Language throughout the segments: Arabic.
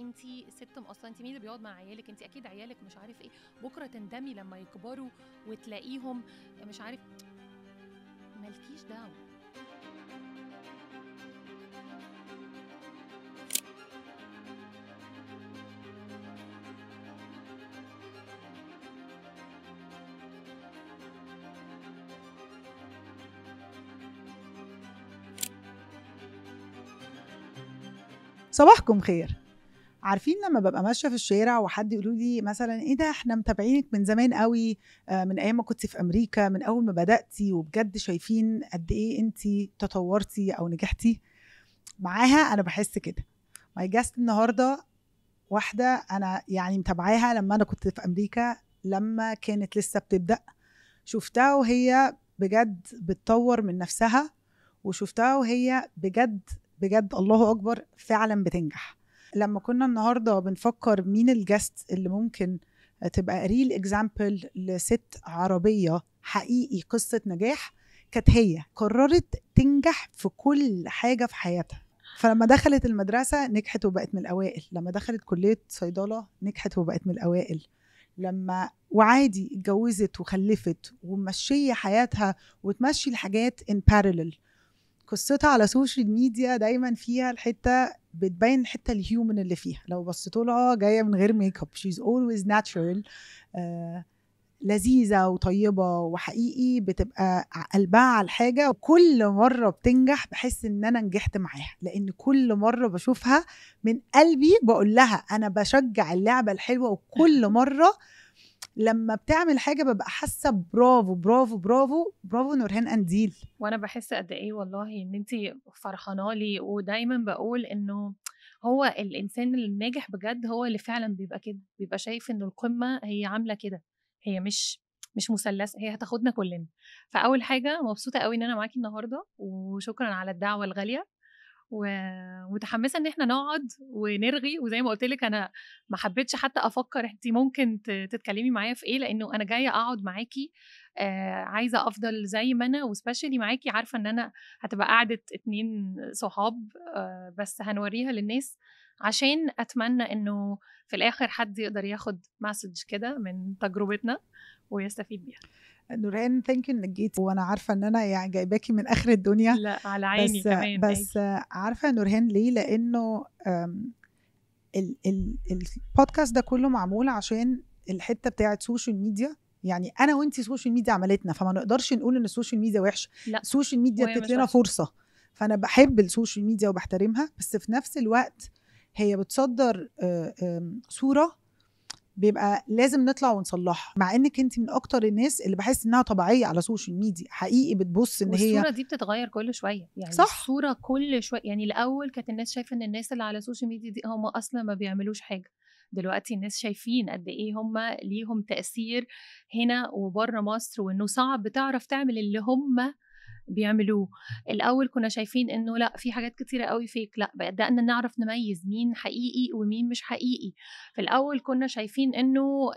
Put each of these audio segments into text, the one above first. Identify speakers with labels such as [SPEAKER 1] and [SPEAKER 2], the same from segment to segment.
[SPEAKER 1] انت ست مقصره انت مين اللي بيقعد مع عيالك انت اكيد عيالك مش عارف ايه بكره تندمي لما يكبروا وتلاقيهم مش عارف مالكيش دعوه
[SPEAKER 2] صباحكم خير عارفين لما ببقى ماشيه في الشارع وحد يقولوا لي مثلا ايه ده احنا متابعينك من زمان قوي آه، من ايام ما كنت في امريكا من اول ما بداتي وبجد شايفين قد ايه انت تطورتي او نجحتي معاها انا بحس كده ماي جاست النهارده واحده انا يعني متابعاها لما انا كنت في امريكا لما كانت لسه بتبدا شفتها وهي بجد بتطور من نفسها وشفتها وهي بجد بجد الله اكبر فعلا بتنجح لما كنا النهارده بنفكر مين الجست اللي ممكن تبقى ريل اكزامبل لست عربيه حقيقي قصه نجاح كانت هي قررت تنجح في كل حاجه في حياتها فلما دخلت المدرسه نجحت وبقت من الاوائل لما دخلت كليه صيدله نجحت وبقت من الاوائل لما وعادي اتجوزت وخلفت ومشيه حياتها وتمشي الحاجات ان بارلل قصتها على السوشيال ميديا دايما فيها الحته بتبين الحته الهيومن اللي فيها لو بصيتوا لها آه، جايه من غير ميك اب شيز اولويز ناتشورال لذيذه وطيبه وحقيقي بتبقى قلبها على الحاجه وكل مره بتنجح بحس ان انا نجحت معاها لان كل مره بشوفها من قلبي بقول لها انا بشجع اللعبه الحلوه وكل مره لما بتعمل حاجه ببقى حاسه برافو برافو برافو برافو نورهان انديل
[SPEAKER 1] وانا بحس قد ايه والله ان انت فرحانه لي ودايما بقول انه هو الانسان الناجح بجد هو اللي فعلا بيبقى كده بيبقى شايف انه القمه هي عامله كده هي مش مش مثلث هي هتاخدنا كلنا فاول حاجه مبسوطه قوي ان انا معاكي النهارده وشكرا على الدعوه الغاليه ومتحمسه ان احنا نقعد ونرغي وزي ما قلت لك انا ما حبيتش حتى افكر انت ممكن تتكلمي معايا في ايه لانه انا جايه اقعد معاكي آه عايزه افضل زي ما انا وسبيشالي معاكي عارفه ان انا هتبقى قعده اتنين صحاب آه بس هنوريها للناس عشان اتمنى انه في الاخر حد يقدر ياخد مسج كده من تجربتنا ويستفيد بيها
[SPEAKER 2] نوران ثانك يو انك جيتي وانا عارفه ان انا يعني جايباكي من اخر الدنيا لا على عيني بس كمان بس أي. عارفه يا نورهان ليه لانه البودكاست ده كله معمول عشان الحته بتاعه سوشيال ميديا يعني انا وانت سوشيال ميديا عملتنا فما نقدرش نقول ان السوشيال ميديا وحشه لا السوشيال ميديا ادت لنا فرصه فانا بحب السوشيال ميديا وبحترمها بس في نفس الوقت هي بتصدر آه، صوره بيبقى لازم نطلع ونصلحها مع انك انت من اكتر الناس اللي بحس انها طبيعيه على السوشيال ميديا حقيقي بتبص ان هي الصوره
[SPEAKER 1] دي بتتغير كل شويه يعني صح الصوره كل شويه يعني الاول كانت الناس شايفه ان الناس اللي على السوشيال ميديا دي هم اصلا ما بيعملوش حاجه دلوقتي الناس شايفين قد ايه هم ليهم تاثير هنا وبره مصر وانه صعب تعرف تعمل اللي هم بيعملوه الاول كنا شايفين انه لا في حاجات كتيره قوي فيك لا بدانا نعرف نميز مين حقيقي ومين مش حقيقي في الاول كنا شايفين انه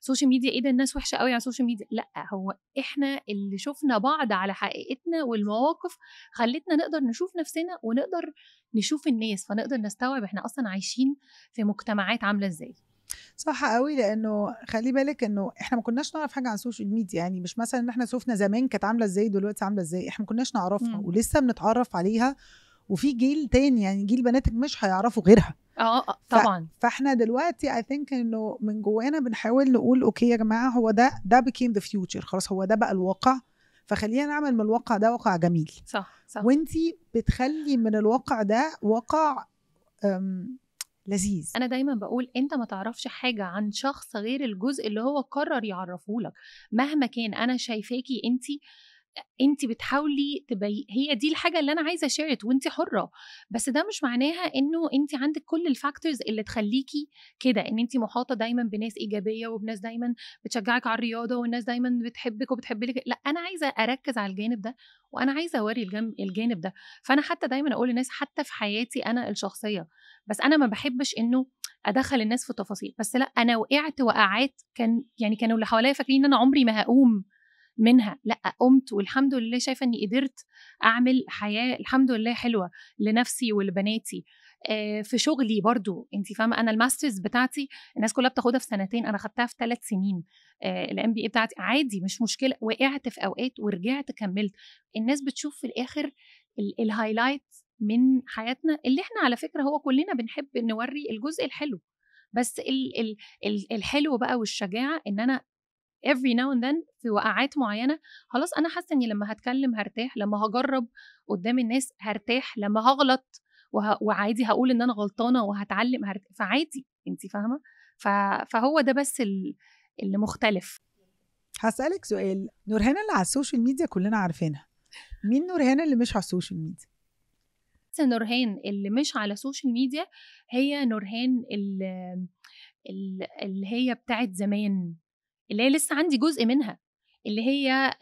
[SPEAKER 1] السوشيال آه، ميديا ايه ده الناس وحشه قوي على السوشيال ميديا لا هو احنا اللي شفنا بعض على حقيقتنا والمواقف خلتنا نقدر نشوف نفسنا ونقدر نشوف الناس فنقدر نستوعب احنا اصلا عايشين في مجتمعات عامله ازاي
[SPEAKER 2] صح قوي لانه خلي بالك انه احنا ما كناش نعرف حاجه عن السوشيال ميديا يعني مش مثلا ان احنا شفنا زمان كانت عامله ازاي دلوقتي عامله ازاي احنا ما كناش نعرفها مم. ولسه بنتعرف عليها وفي جيل تاني يعني جيل بناتك مش هيعرفوا غيرها اه, آه،, آه، طبعا ف... فاحنا دلوقتي اي ثينك انه من جوانا بنحاول نقول اوكي يا جماعه هو ده ده بيكيم ذا فيوتشر خلاص هو ده بقى الواقع فخلينا نعمل من الواقع ده واقع جميل صح صح وانت بتخلي من الواقع ده واقع آمم لذيذ
[SPEAKER 1] انا دايما بقول انت ما تعرفش حاجه عن شخص غير الجزء اللي هو قرر يعرفه لك مهما كان انا شايفاكي انت انت بتحاولي تبي هي دي الحاجه اللي انا عايزه شيرت وانت حره بس ده مش معناها انه انت عندك كل الفاكتورز اللي تخليكي كده ان انت محاطه دايما بناس ايجابيه وبناس دايما بتشجعك على الرياضه والناس دايما بتحبك وبتحب لك لا انا عايزه اركز على الجانب ده وانا عايزه اوري الجانب ده فانا حتى دايما اقول للناس حتى في حياتي انا الشخصيه بس انا ما بحبش انه ادخل الناس في التفاصيل بس لا انا وقعت وقعات كان يعني كانوا اللي حواليا فاكرين ان انا عمري ما هقوم منها لا قمت والحمد لله شايفه اني قدرت اعمل حياه الحمد لله حلوه لنفسي ولبناتي آه، في شغلي برضو انت فاهمه انا الماسترز بتاعتي الناس كلها بتاخدها في سنتين انا خدتها في ثلاث سنين الام بي اي بتاعتي عادي مش مشكله وقعت في اوقات ورجعت كملت الناس بتشوف في الاخر الهايلايت من حياتنا اللي احنا على فكره هو كلنا بنحب نوري الجزء الحلو بس الحلو بقى والشجاعه ان انا every now and then في وقعات معينه خلاص انا حاسه اني لما هتكلم هرتاح لما هجرب قدام الناس هرتاح لما هغلط وه... وعادي هقول ان انا غلطانه وهتعلم هرت... فعادي انت فاهمه ف... فهو ده بس ال... اللي مختلف
[SPEAKER 2] هسألك سؤال نورهان اللي على السوشيال ميديا كلنا عارفينها مين نورهان اللي مش على السوشيال ميديا
[SPEAKER 1] نورهان اللي مش على السوشيال ميديا هي نورهان اللي, اللي هي بتاعت زمان اللي هي لسه عندي جزء منها اللي هي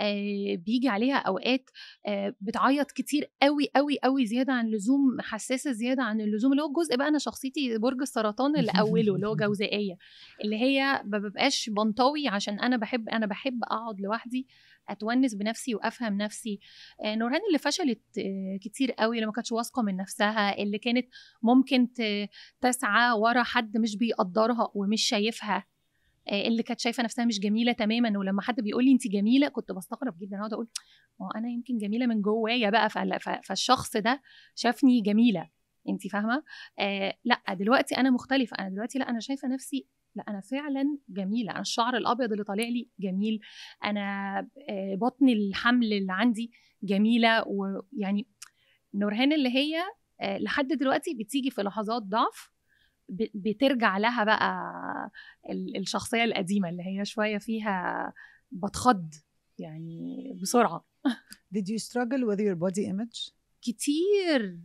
[SPEAKER 1] بيجي عليها اوقات بتعيط كتير قوي قوي قوي زياده عن اللزوم حساسه زياده عن اللزوم اللي هو الجزء بقى انا شخصيتي برج السرطان اللي اوله اللي هو جوزائيه اللي هي ما ببقاش بنطوي عشان انا بحب انا بحب اقعد لوحدي اتونس بنفسي وافهم نفسي نوران اللي فشلت كتير قوي اللي ما كانتش واثقه من نفسها اللي كانت ممكن تسعى ورا حد مش بيقدرها ومش شايفها آه، اللي كانت شايفه نفسها مش جميله تماما ولما حد بيقول لي انت جميله كنت بستغرب جدا اقعد اقول ما انا يمكن جميله من جوايا بقى فالشخص ده شافني جميله انت فاهمه آه لا دلوقتي انا مختلفه انا دلوقتي لا انا شايفه نفسي لا انا فعلا جميله انا الشعر الابيض اللي طالع لي جميل انا آه بطن الحمل اللي عندي جميله ويعني نورهان اللي هي آه لحد دلوقتي بتيجي في لحظات ضعف بترجع لها بقى الشخصيه القديمه اللي هي شويه فيها بتخض يعني بسرعه Did you struggle with your body image؟ كتير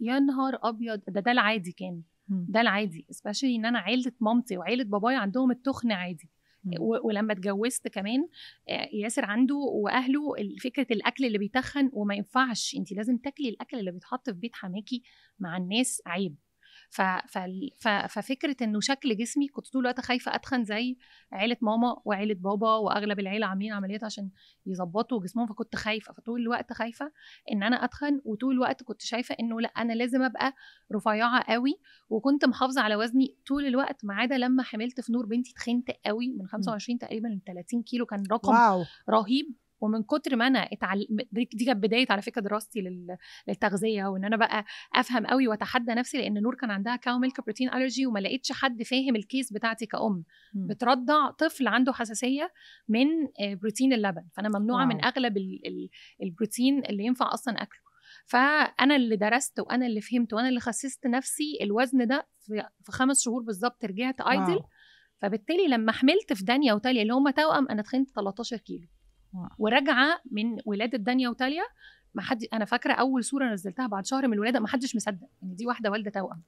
[SPEAKER 1] يا نهار ابيض ده ده العادي كان ده العادي especially ان انا عيله مامتي وعيله بابايا عندهم التخن عادي ولما اتجوزت كمان آه، ياسر عنده واهله فكره الاكل اللي بيتخن وما ينفعش انت لازم تاكلي الاكل اللي بيتحط في بيت حماكي مع الناس عيب ف... ف... ف... ففكره انه شكل جسمي كنت طول الوقت خايفه اتخن زي عيله ماما وعيله بابا واغلب العيله عاملين عمليات عشان يظبطوا جسمهم فكنت خايفه فطول الوقت خايفه ان انا اتخن وطول الوقت كنت شايفه انه لا انا لازم ابقى رفيعه قوي وكنت محافظه على وزني طول الوقت ما عدا لما حملت في نور بنتي تخنت قوي من 25 إمم. تقريبا ل 30 كيلو كان رقم واو. رهيب ومن كتر ما انا اتعلم دي كانت بدايه على فكره دراستي لل... للتغذيه وان انا بقى افهم قوي واتحدى نفسي لان نور كان عندها كاو ميلك بروتين الرجي وما لقيتش حد فاهم الكيس بتاعتي كأم م. بترضع طفل عنده حساسيه من بروتين آه، اللبن فانا ممنوعه واو. من اغلب ال... ال... البروتين اللي ينفع اصلا اكله فانا اللي درست وانا اللي فهمت وانا اللي خسست نفسي الوزن ده في خمس شهور بالظبط رجعت ايدل فبالتالي لما حملت في دانيا وتاليا اللي هم توأم انا تخنت 13 كيلو وراجعه من ولاده دانيا وتاليا ما حد انا فاكره اول صوره نزلتها بعد شهر من الولاده ما حدش مصدق ان دي واحده والده توأم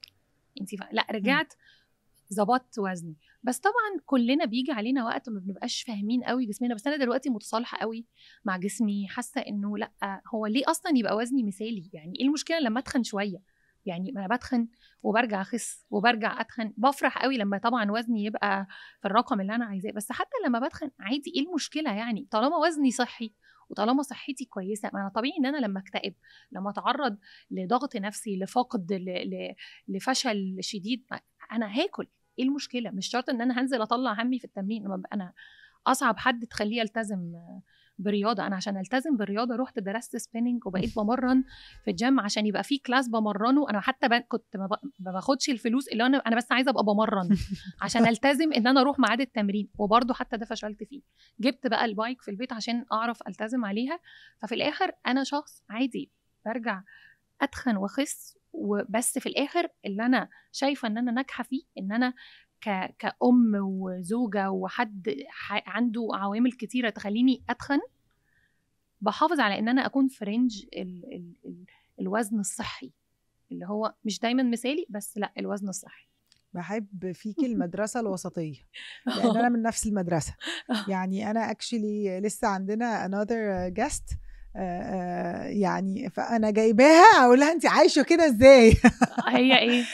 [SPEAKER 1] انت ف... لا رجعت ظبطت وزني بس طبعا كلنا بيجي علينا وقت ما بنبقاش فاهمين قوي جسمنا بس انا دلوقتي متصالحه قوي مع جسمي حاسه انه لا هو ليه اصلا يبقى وزني مثالي يعني ايه المشكله لما اتخن شويه يعني انا بتخن وبرجع اخس وبرجع اتخن بفرح قوي لما طبعا وزني يبقى في الرقم اللي انا عايزاه بس حتى لما بتخن عادي ايه المشكله يعني طالما وزني صحي وطالما صحتي كويسه ما انا طبيعي ان انا لما اكتئب لما اتعرض لضغط نفسي لفقد ل... ل... لفشل شديد انا هاكل ايه المشكله مش شرط ان انا هنزل اطلع همي في التمرين انا اصعب حد تخليه يلتزم برياضه انا عشان التزم بالرياضه رحت درست سبيننج وبقيت بمرن في الجيم عشان يبقى في كلاس بمرنه انا حتى كنت ما باخدش الفلوس اللي انا انا بس عايزه ابقى بمرن عشان التزم ان انا اروح ميعاد التمرين وبرده حتى ده فشلت فيه جبت بقى البايك في البيت عشان اعرف التزم عليها ففي الاخر انا شخص عادي برجع اتخن واخس وبس في الاخر اللي انا شايفه ان انا ناجحه فيه ان انا ك... كأم وزوجة وحد ح... عنده عوامل كتيرة تخليني أتخن بحافظ على إن أنا أكون في رينج ال... ال... ال... الوزن الصحي اللي هو مش دايما مثالي بس لا الوزن الصحي
[SPEAKER 2] بحب فيكي المدرسه الوسطيه لان انا من نفس المدرسه يعني انا اكشلي لسه عندنا another guest يعني فانا جايباها اقول لها انت عايشه كده ازاي هي ايه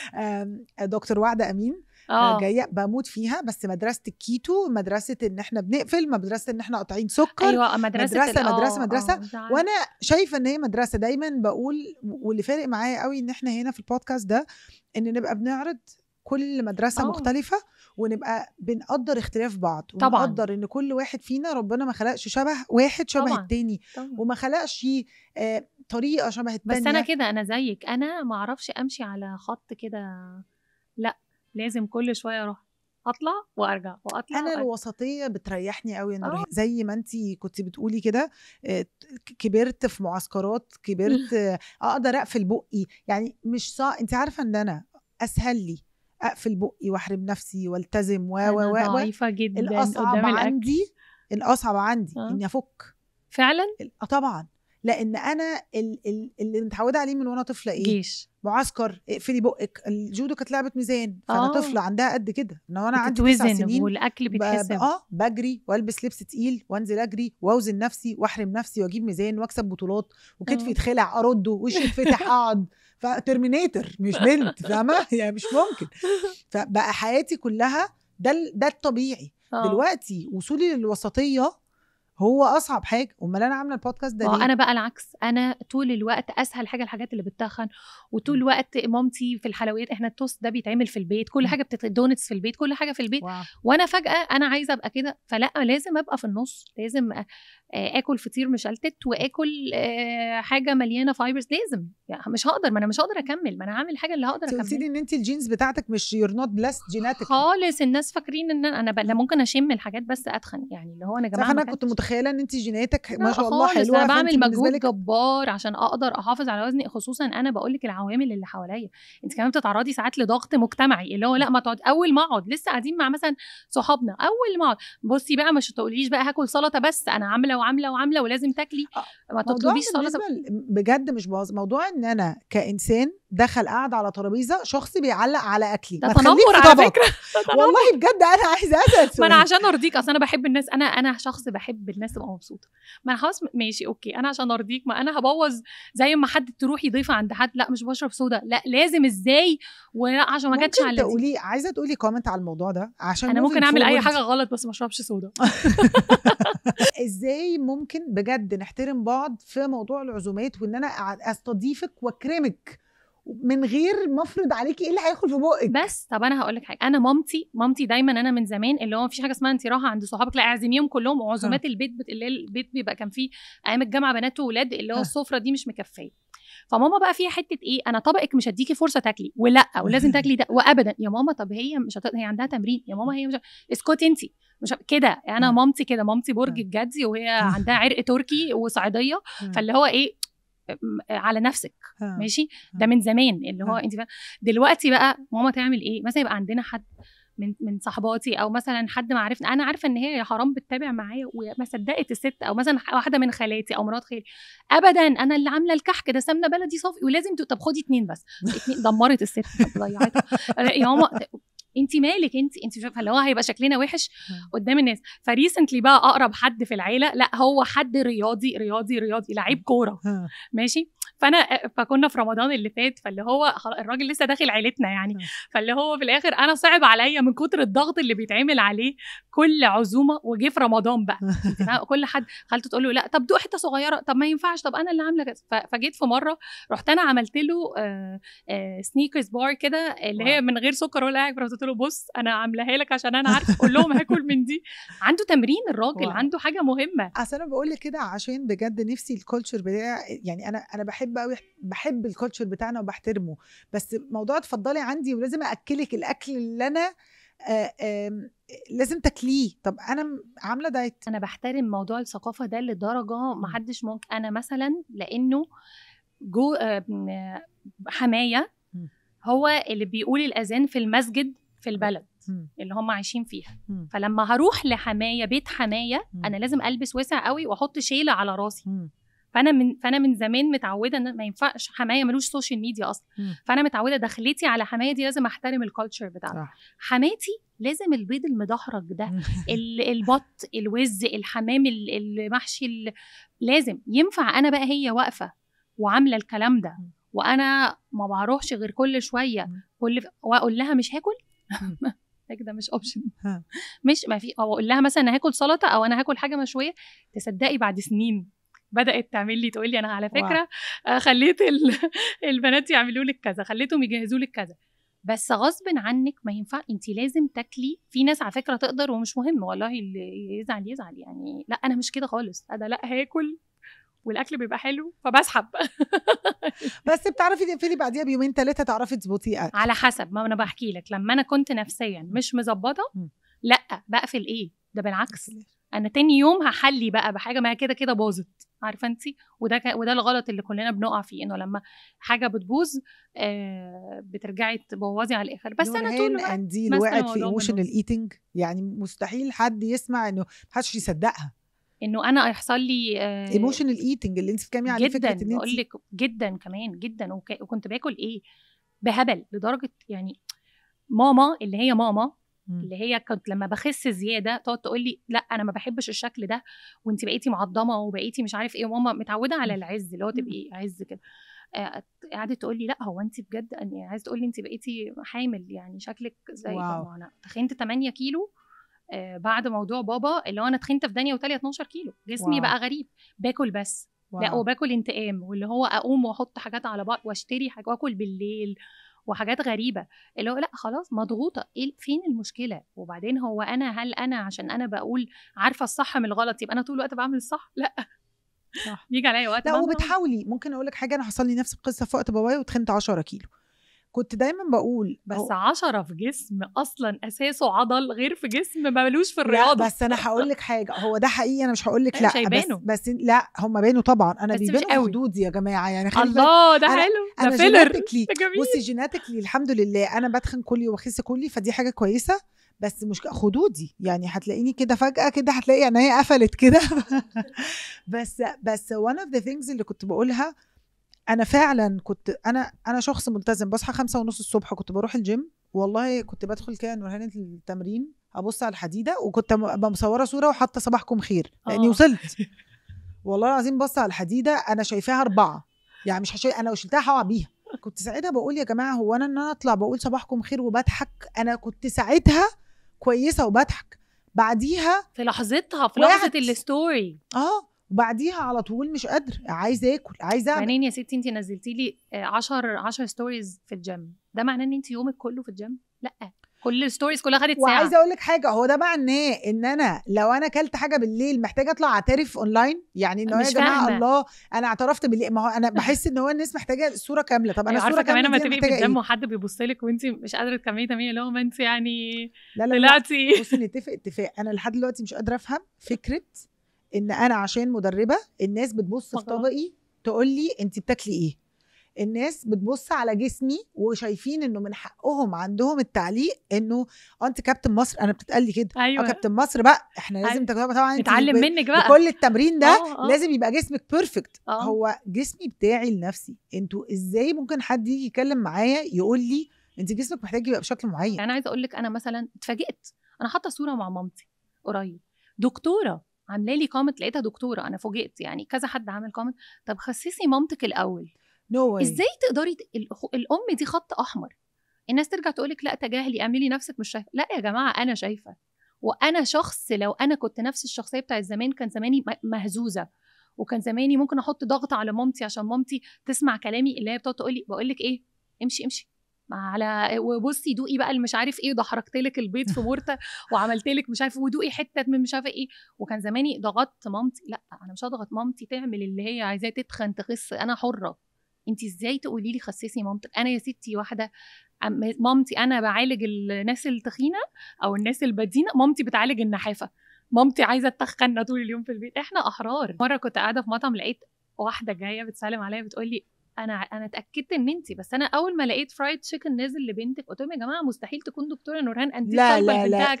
[SPEAKER 2] دكتور وعده امين آه. جايه بموت فيها بس مدرسه الكيتو مدرسه ان احنا بنقفل مدرسه ان احنا قاطعين سكر أيوة مدرسه مدرسه الـ مدرسه, آه، مدرسة أوه وانا شايفه ان هي مدرسه دايما بقول واللي فارق معايا قوي ان احنا هنا في البودكاست ده ان نبقى بنعرض كل مدرسه أوه. مختلفه ونبقى بنقدر اختلاف بعض طبعا ونقدر ان كل واحد فينا ربنا ما خلقش شبه واحد شبه طبعاً. التاني طبعاً. وما خلقش آه طريقه شبه التانية بس انا كده
[SPEAKER 1] انا زيك انا ما اعرفش امشي على خط كده لا لازم كل شويه اروح اطلع
[SPEAKER 2] وارجع واطلع انا وأرجع. الوسطيه بتريحني قوي انا آه. زي ما انت كنت بتقولي كده آه، كبرت في معسكرات كبرت اقدر اقفل بقي يعني مش صع... انت عارفه ان انا اسهل لي اقفل بقي واحرم نفسي والتزم و و و ضعيفه جدا الاصعب عندي الاصعب عندي أه؟ اني افك فعلا آه طبعا لان انا اللي متعوده عليه من وانا طفله ايه جيش معسكر اقفلي بقك الجودو كانت لعبه ميزان فانا أوه. طفله عندها قد كده ان انا عندي تسع سنين والاكل بيتحسب اه بجري والبس لبس تقيل وانزل اجري واوزن نفسي واحرم نفسي واجيب ميزان واكسب بطولات وكتفي آه. يتخلع ارده وشي يتفتح اقعد فترمينيتر مش بنت فاهمه يعني مش ممكن فبقى حياتي كلها ده ده الطبيعي أوه. دلوقتي وصولي للوسطيه هو اصعب حاجه امال انا عامله البودكاست ده ليه؟ انا بقى
[SPEAKER 1] العكس انا طول الوقت اسهل حاجه الحاجات اللي بتتخن وطول الوقت مامتي في الحلويات احنا التوست ده بيتعمل في البيت كل حاجه بتت... في البيت كل حاجه في البيت واو. وانا فجاه انا عايزه ابقى كده فلا لازم ابقى في النص لازم اكل فطير مشلتت واكل حاجه مليانه فايبرز لازم يعني مش هقدر ما انا مش هقدر اكمل ما انا عامل حاجه اللي هقدر اكمل قلتي ان انت الجينز بتاعتك مش يور نوت بلاست جيناتك خالص الناس فاكرين ان انا, ممكن اشم الحاجات بس اتخن يعني اللي هو انا جماعه انا كنت متخيله ان انت جيناتك
[SPEAKER 2] ما شاء الله حلوه انا بعمل مجهود
[SPEAKER 1] جبار عشان اقدر احافظ على وزني خصوصا انا بقول لك العوامل اللي حواليا انت كمان بتتعرضي ساعات لضغط مجتمعي اللي هو لا ما تقعد اول ما اقعد لسه قاعدين مع مثلا صحابنا اول ما اقعد بصي بقى مش تقوليش بقى هاكل سلطه بس انا عامله وعامله وعامله ولازم تاكلي آه، ما تطلبيش سلطه
[SPEAKER 2] بجد مش باظ موضوع ان انا كانسان دخل قعد على ترابيزه شخص بيعلق على اكلي ده تنمر على فكره والله بجد انا عايزه اسال ما انا
[SPEAKER 1] عشان ارضيك اصل انا بحب الناس انا انا شخص بحب الناس تبقى مبسوطه ما انا خلاص ماشي اوكي انا عشان ارضيك ما انا هبوظ زي ما حد تروحي ضيفه عند حد لا مش بشرب سودا لا لازم ازاي ولا عشان ما جاتش على تقولي
[SPEAKER 2] عايزه تقولي كومنت على الموضوع ده عشان انا ممكن اعمل اي حاجه غلط بس ما اشربش سودا ازاي ممكن بجد نحترم بعض في موضوع العزومات وان انا استضيفك واكرمك من غير ما افرض عليكي ايه اللي هياكل في بقك بس طب انا
[SPEAKER 1] هقول لك حاجه انا مامتي مامتي دايما انا من زمان اللي هو مفيش حاجه اسمها انت راحه عند صحابك لا اعزميهم كلهم وعزومات آه. البيت بت... اللي البيت بيبقى كان فيه ايام الجامعه بنات واولاد اللي هو آه. السفره دي مش مكفيه فماما بقى فيها حته ايه انا طبقك مش هديكي فرصه تاكلي ولا ولازم تاكلي ده وابدا يا ماما طب هي مش هت... هي عندها تمرين يا ماما هي مش اسكتي انت مش كده انا آه. مامتي كده مامتي برج الجدي وهي عندها عرق تركي وصعيديه فاللي هو ايه على نفسك ها. ماشي ده من زمان اللي هو انت دلوقتي بقى ماما تعمل ايه مثلا يبقى عندنا حد من من صاحباتي او مثلا حد معرفنا انا عارفه ان هي يا حرام بتتابع معايا وما صدقت الست او مثلا واحده من خالاتي او مرات خالي ابدا انا اللي عامله الكحك ده سمنه بلدي صافي ولازم طب خدي اتنين بس اتنين دمرت الست ضيعتها يا ماما انت مالك انت انت شايفه اللي هو هيبقى شكلنا وحش قدام الناس فريسنتلي بقى اقرب حد في العيله لا هو حد رياضي رياضي رياضي لعيب كوره ماشي فانا فكنا في رمضان اللي فات فاللي هو الراجل لسه داخل عيلتنا يعني فاللي هو في الاخر انا صعب عليا من كتر الضغط اللي بيتعمل عليه كل عزومه وجه في رمضان بقى كل حد خالته تقول له لا طب دوق حته صغيره طب ما ينفعش طب انا اللي عامله كده فجيت في مره رحت انا عملت له سنيكرز آه، بار آه، كده اللي هي من غير سكر ولا حاجه فقلت له بص انا
[SPEAKER 2] عاملاها لك عشان
[SPEAKER 1] انا عارفه كلهم هاكل من دي عنده
[SPEAKER 2] تمرين الراجل عنده حاجه مهمه اصل انا بقول لك كده عشان بجد نفسي الكولتشر بتاع يعني انا انا بحب بحب قوي بحب الكالتشر بتاعنا وبحترمه بس موضوع اتفضلي عندي ولازم اكلك الاكل اللي انا آآ آه، آآ لازم تاكليه طب انا عامله دايت انا
[SPEAKER 1] بحترم موضوع الثقافه ده لدرجه ما حدش ممكن انا مثلا لانه جو آه، حمايه هو اللي بيقول الاذان في المسجد في البلد اللي هم عايشين فيها فلما هروح لحمايه بيت حمايه انا لازم البس واسع قوي واحط شيله على راسي فانا من فانا من زمان متعوده ان ما ينفعش حمايه ملوش سوشيال ميديا اصلا فانا متعوده دخلتي على حمايه دي لازم احترم الكالتشر بتاعها حماتي لازم البيض المدحرج ده البط الوز الحمام المحشي لازم ينفع انا بقى هي واقفه وعامله الكلام ده وانا ما بعرفش غير كل شويه كل واقول لها مش هاكل ده مش اوبشن مش ما في او اقول لها مثلا انا هاكل سلطه او انا هاكل حاجه مشويه تصدقي بعد سنين بدات تعمل لي تقول لي انا على فكره واو. آه، خليت البنات يعملوا لك كذا خليتهم يجهزوا لك كذا بس غصب عنك ما ينفع انت لازم تاكلي في ناس على فكره تقدر ومش مهم والله اللي يزعل يزعل يعني لا انا مش كده خالص انا لا هاكل والاكل بيبقى حلو فبسحب
[SPEAKER 2] بس بتعرفي تقفلي بعديها بيومين ثلاثه تعرفي تظبطيه على حسب ما انا بحكي لك لما انا كنت
[SPEAKER 1] نفسيا مش مظبطه لا بقفل ايه ده بالعكس إيه؟ انا تاني يوم هحلي بقى بحاجه ما كده كده باظت عارفه انت وده ك... وده الغلط اللي كلنا بنقع فيه انه لما حاجه بتبوظ آه بترجعي تبوظي على الاخر بس انا طول الوقت وقعت في ايموشنال
[SPEAKER 2] ايتنج يعني مستحيل حد يسمع انه محدش يصدقها
[SPEAKER 1] انه انا يحصل لي ايموشنال آه
[SPEAKER 2] ايتنج اللي انت بتتكلمي عليه فكره ان انت لك
[SPEAKER 1] جدا كمان جدا وك... وكنت باكل ايه بهبل لدرجه يعني ماما اللي هي ماما اللي هي كنت لما بخس زياده تقعد تقول لي لا انا ما بحبش الشكل ده وانت بقيتي معضمه وبقيتي مش عارف ايه وماما متعوده على العز اللي هو تبقي عز كده آه، قعدت تقول لي لا هو انت بجد يعني عايز تقول لي انت بقيتي حامل يعني شكلك زي واو. انا تخنت 8 كيلو آه، بعد موضوع بابا اللي هو انا تخنت في دانيه وتاليه 12 كيلو جسمي واو. بقى غريب باكل بس واو. لا وباكل انتقام واللي هو اقوم واحط حاجات على بعض واشتري حاجات واكل بالليل وحاجات غريبه اللي هو لا خلاص مضغوطه ايه فين المشكله وبعدين هو انا هل انا عشان انا بقول عارفه الصح من الغلط يبقى انا طول الوقت بعمل الصح لا
[SPEAKER 2] صح بيجي عليا وقت لا وبتحاولي ممكن اقول لك حاجه انا حصل لي نفس القصه في وقت بابايا وتخنت 10 كيلو كنت دايما بقول بس أو... عشرة في جسم
[SPEAKER 1] اصلا اساسه عضل غير في جسم مالوش في الرياضه لا بس انا هقول لك
[SPEAKER 2] حاجه هو ده حقيقي انا مش هقول لك لا بس, بس لا هم بانوا طبعا انا بيبانوا حدود يا جماعه يعني خلي الله ده حلو ده فيلر بصي جيناتيكلي الحمد لله انا بتخن كلي وبخس كلي فدي حاجه كويسه بس مش خدودي يعني هتلاقيني كده فجاه كده هتلاقي عينيا قفلت كده بس بس وان اوف ذا ثينجز اللي كنت بقولها انا فعلا كنت انا انا شخص ملتزم بصحى خمسة ونص الصبح كنت بروح الجيم والله كنت بدخل كده من التمرين ابص على الحديده وكنت ابقى مصوره صوره وحاطه صباحكم خير لاني آه. وصلت والله العظيم بص على الحديده انا شايفاها اربعه يعني مش هشي... انا لو شلتها هقع بيها كنت ساعتها بقول يا جماعه هو انا ان انا اطلع بقول صباحكم خير وبضحك انا كنت ساعتها كويسه وبضحك بعديها في
[SPEAKER 1] لحظتها في لحظه
[SPEAKER 2] الستوري اه وبعديها على طول مش قادر عايزه اكل عايزه اعمل يا ستي انت نزلتي
[SPEAKER 1] لي 10 10 ستوريز في الجيم ده معناه ان انت يومك كله في الجيم لا كل الستوريز كلها خدت ساعه وعايزه
[SPEAKER 2] اقول لك حاجه هو ده معناه ان انا لو انا اكلت حاجه بالليل محتاجه اطلع اعترف اونلاين يعني ان يا جماعه الله انا اعترفت بالليل ما هو انا بحس ان هو الناس محتاجه الصوره كامله طب انا الصوره أيوة، عارفه كمان لما تبقي الجيم إيه؟
[SPEAKER 1] وحد بيبص لك وانت مش قادره تكملي تمرين اللي هو ما انت
[SPEAKER 2] يعني لا لا طلعتي بصي نتفق اتفاق انا لحد دلوقتي مش قادره افهم فكره ان انا عشان مدربه الناس بتبص في طبقي تقول لي انت بتاكلي ايه الناس بتبص على جسمي وشايفين انه من حقهم عندهم التعليق انه آه، انت كابتن مصر انا بتتقال لي كده آه، ايوه كابتن مصر بقى احنا لازم أيوة. طبعا نتعلم منك بقى كل التمرين ده أوه أوه. لازم يبقى جسمك بيرفكت آه. هو جسمي بتاعي لنفسي انتوا ازاي ممكن حد يجي يتكلم معايا يقول لي انت جسمك محتاج يبقى بشكل معين يعني انا عايزه اقول
[SPEAKER 1] لك انا مثلا اتفاجئت انا حاطه صوره مع مامتي قريب دكتوره عامله لي كومنت لقيتها دكتوره انا فوجئت يعني كذا حد عامل كومنت طب خسسي مامتك الاول نو no ازاي تقدري الام دي خط احمر الناس ترجع تقول لك لا تجاهلي اعملي نفسك مش شايفه لا يا جماعه انا شايفه وانا شخص لو انا كنت نفس الشخصيه بتاعت زمان كان زماني مهزوزه وكان زماني ممكن احط ضغط على مامتي عشان مامتي تسمع كلامي اللي هي بتقعد تقول لي بقول لك ايه امشي امشي على وبصي دوقي بقى مش عارف ايه ده حركت لك البيض في مرته وعملت لك مش عارف إيه، ودوقي حته من مش عارف ايه وكان زماني ضغطت مامتي لا انا مش هضغط مامتي تعمل اللي هي عايزاه تتخن تخس انا حره انت ازاي تقولي لي خسسي مامتك انا يا ستي واحده مامتي انا بعالج الناس التخينه او الناس البدينه مامتي بتعالج النحافه مامتي عايزه تتخن طول اليوم في البيت احنا احرار مره كنت قاعده في مطعم لقيت واحده جايه بتسلم عليا بتقول لي انا انا اتاكدت ان انت بس انا اول ما لقيت فرايد تشيكن نازل لبنتك قلت لهم يا جماعه مستحيل تكون دكتوره نورهان انت لا لا لا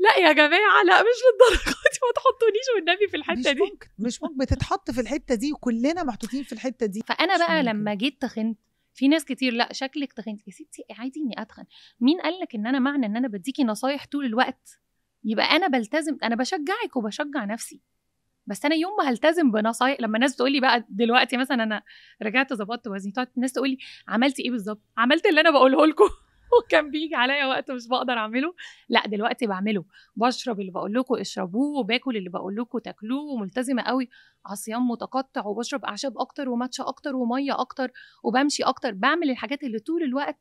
[SPEAKER 2] لا يا جماعه لا مش للدرجه دي ما تحطونيش والنبي في الحته مش دي ممكن مش ممكن بتتحط في الحته دي وكلنا محطوطين في الحته دي فانا بقى ممكن.
[SPEAKER 1] لما جيت تخنت في ناس كتير لا شكلك تخنت يا ستي عادي اني اتخن مين قال لك ان انا معنى ان انا بديكي نصايح طول الوقت يبقى انا بلتزم انا بشجعك وبشجع نفسي بس انا يوم ما هلتزم بنصايح لما الناس بتقول لي بقى دلوقتي مثلا انا رجعت ظبطت وزني تقعد طيب الناس تقول لي عملتي ايه بالظبط عملت اللي انا بقوله لكم وكان بيجي عليا وقت مش بقدر اعمله لا دلوقتي بعمله بشرب اللي بقول لكم اشربوه وباكل اللي بقول لكم تاكلوه وملتزمه قوي عصيان متقطع وبشرب اعشاب اكتر وماتشا اكتر وميه اكتر وبمشي اكتر بعمل الحاجات اللي طول الوقت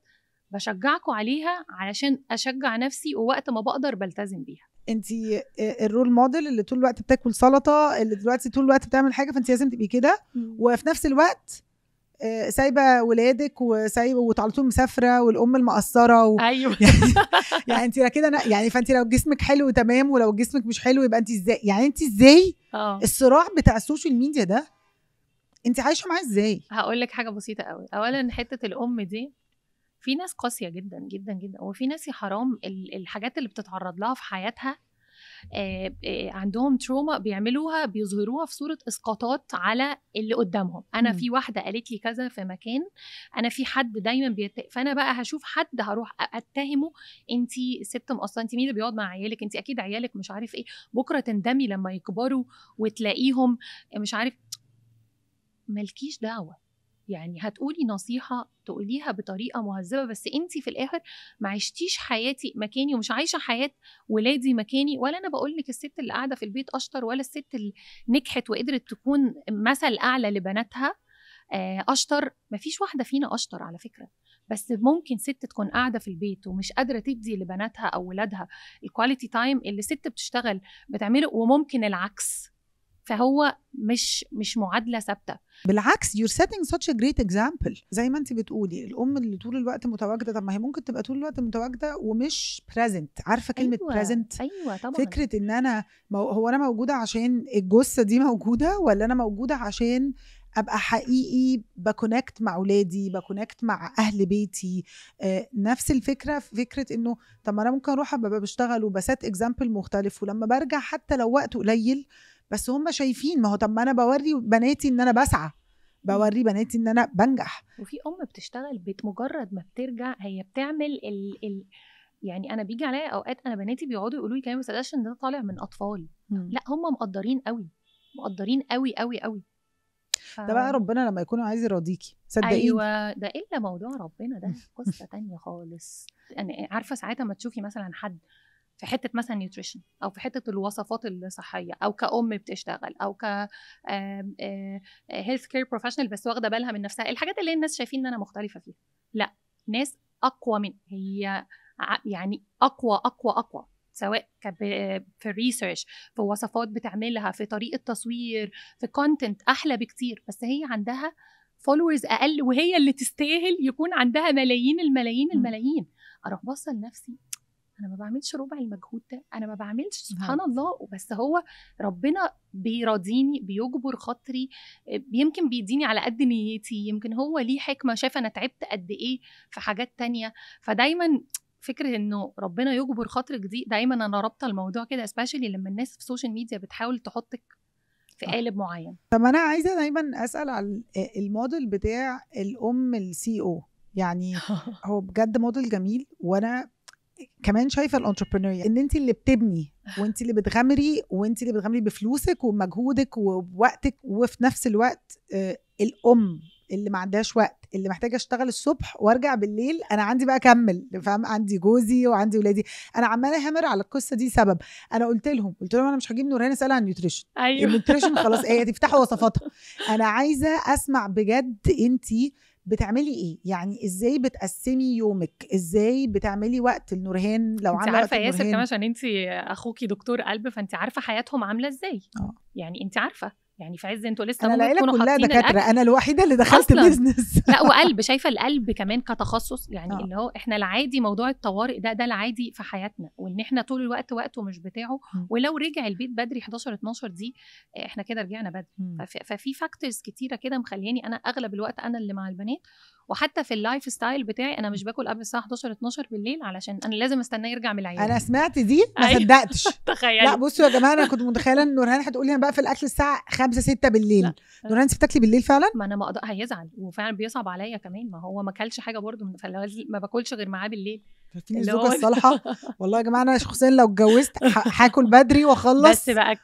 [SPEAKER 1] بشجعكم عليها علشان اشجع نفسي ووقت ما بقدر بلتزم بيها
[SPEAKER 2] انت الرول موديل اللي طول الوقت بتاكل سلطه اللي دلوقتي طول الوقت بتعمل حاجه فانت لازم تبقي كده وفي نفس الوقت آه، سايبه ولادك وسايبه وعلى طول مسافره والام المقصره و... ايوه يعني, يعني انت كده يعني فانت لو جسمك حلو تمام ولو جسمك مش حلو يبقى انت ازاي يعني انت ازاي آه. الصراع بتاع السوشيال ميديا ده انت عايشه معاه ازاي
[SPEAKER 1] هقول لك حاجه بسيطه قوي اولا حته الام دي في ناس قاسيه جدا جدا جدا وفي ناس يا حرام الحاجات اللي بتتعرض لها في حياتها عندهم تروما بيعملوها بيظهروها في صوره اسقاطات على اللي قدامهم انا م. إمم. في واحده قالت لي كذا في مكان انا في حد دايما بيت... فانا بقى هشوف حد هروح اتهمه انت ست مقصة انت مين اللي بيقعد مع عيالك انت اكيد عيالك مش عارف ايه بكره تندمي لما يكبروا وتلاقيهم مش عارف مالكيش دعوه يعني هتقولي نصيحه تقوليها بطريقه مهذبه بس انت في الاخر ما عشتيش حياتي مكاني ومش عايشه حياه ولادي مكاني ولا انا بقول لك الست اللي قاعده في البيت اشطر ولا الست اللي نجحت وقدرت تكون مثل اعلى لبناتها آه، اشطر مفيش واحده فينا اشطر على فكره بس ممكن ست تكون قاعده في البيت ومش قادره تدي لبناتها او ولادها الكواليتي تايم اللي ست بتشتغل بتعمله وممكن العكس
[SPEAKER 2] فهو مش مش معادله ثابته بالعكس يور سيتنج such a great example زي ما انت بتقولي الام اللي طول الوقت متواجده طب ما هي ممكن تبقى طول الوقت متواجده ومش بريزنت عارفه كلمه أيوة. ايوه طبعا فكره ان انا هو انا موجوده عشان الجثه دي موجوده ولا انا موجوده عشان ابقى حقيقي بكونكت مع اولادي بكونكت مع اهل بيتي آه، نفس الفكره في فكره انه طب ما انا ممكن اروح ابقى بشتغل وبسات اكزامبل مختلف ولما برجع حتى لو وقت قليل بس هم شايفين ما هو طب ما انا بوري بناتي ان انا بسعى بوري بناتي ان انا بنجح
[SPEAKER 1] وفي ام بتشتغل بيت مجرد ما بترجع هي بتعمل ال ال يعني انا بيجي عليا اوقات انا بناتي بيقعدوا يقولوا لي كلام بس ده طالع من اطفال لا هم مقدرين قوي مقدرين قوي قوي قوي ده بقى
[SPEAKER 2] ربنا لما يكون عايز يراضيكي صدقيني ايوه
[SPEAKER 1] ده الا موضوع ربنا ده قصه تانية خالص انا عارفه ساعات لما تشوفي مثلا حد في حته مثلا نيوتريشن او في حته الوصفات الصحيه او كأم بتشتغل او ك هيلث كير بروفيشنال بس واخده بالها من نفسها الحاجات اللي الناس شايفين ان انا مختلفه فيها لا ناس اقوى من هي يعني اقوى اقوى اقوى سواء في الريسيرش في وصفات بتعملها في طريقه تصوير في كونتنت احلى بكتير بس هي عندها فولورز اقل وهي اللي تستاهل يكون عندها ملايين الملايين الملايين اروح باصه لنفسي انا ما بعملش ربع المجهود ده انا ما بعملش سبحان الله بس هو ربنا بيراضيني بيجبر خاطري يمكن بيديني على قد نيتي يمكن هو ليه حكمه شايف انا تعبت قد ايه في حاجات تانية فدايما فكره انه ربنا يجبر خاطرك دي دايما انا رابطه الموضوع كده سبيشالي لما الناس في السوشيال ميديا بتحاول تحطك في قالب معين
[SPEAKER 2] طب انا عايزه دايما اسال على آه، الموديل بتاع الام السي او يعني هو بجد موديل جميل وانا كمان شايفه الانتربرينوريه ان انت اللي بتبني وانت اللي بتغامري وانت اللي بتغامري بفلوسك ومجهودك ووقتك وفي نفس الوقت آه، الام اللي ما عندهاش وقت اللي محتاجه اشتغل الصبح وارجع بالليل انا عندي بقى اكمل فاهم عندي جوزي وعندي ولادي انا عماله هامر على القصه دي سبب انا قلت لهم قلت لهم انا مش هجيب نورهان اسالها عن نيوتريشن أيوة. النيوتريشن خلاص إيه تفتحوا وصفاتها انا عايزه اسمع بجد انت بتعملي ايه يعني ازاي بتقسمي يومك ازاي بتعملي وقت لنورهان لو عندك عارفه ياسر كمان عشان
[SPEAKER 1] انت اخوكي دكتور قلب فانت عارفه حياتهم عامله ازاي أوه. يعني انت عارفه يعني في عز انتوا لسه انا العيله كلها دكاتره انا
[SPEAKER 2] الوحيده اللي دخلت بيزنس
[SPEAKER 1] لا وقلب شايفه القلب كمان كتخصص يعني آه. اللي هو احنا العادي موضوع الطوارئ ده ده العادي في حياتنا وان احنا طول الوقت وقته مش بتاعه م. ولو رجع البيت بدري 11 12 دي آه، احنا كده رجعنا بدري ففي فاكتورز كتيره كده مخليني انا اغلب الوقت انا اللي مع البنات وحتى في اللايف ستايل بتاعي انا مش باكل قبل الساعه 11 12 بالليل علشان انا لازم استناه يرجع من العياده انا
[SPEAKER 2] سمعت دي ما أيوه. صدقتش تخيل لا بصوا يا جماعه انا كنت متخيله ان نورهان هتقول لي انا بقفل الاكل الساعه 5 6 بالليل نورهان انت بتاكلي بالليل فعلا ما انا ما اقدر هيزعل
[SPEAKER 1] وفعلا بيصعب عليا كمان ما هو ما اكلش حاجه برده ما باكلش غير معاه بالليل
[SPEAKER 2] فاكرين الزوجه الصالحه والله يا جماعه انا شخصيا لو اتجوزت هاكل بدري واخلص بس بقى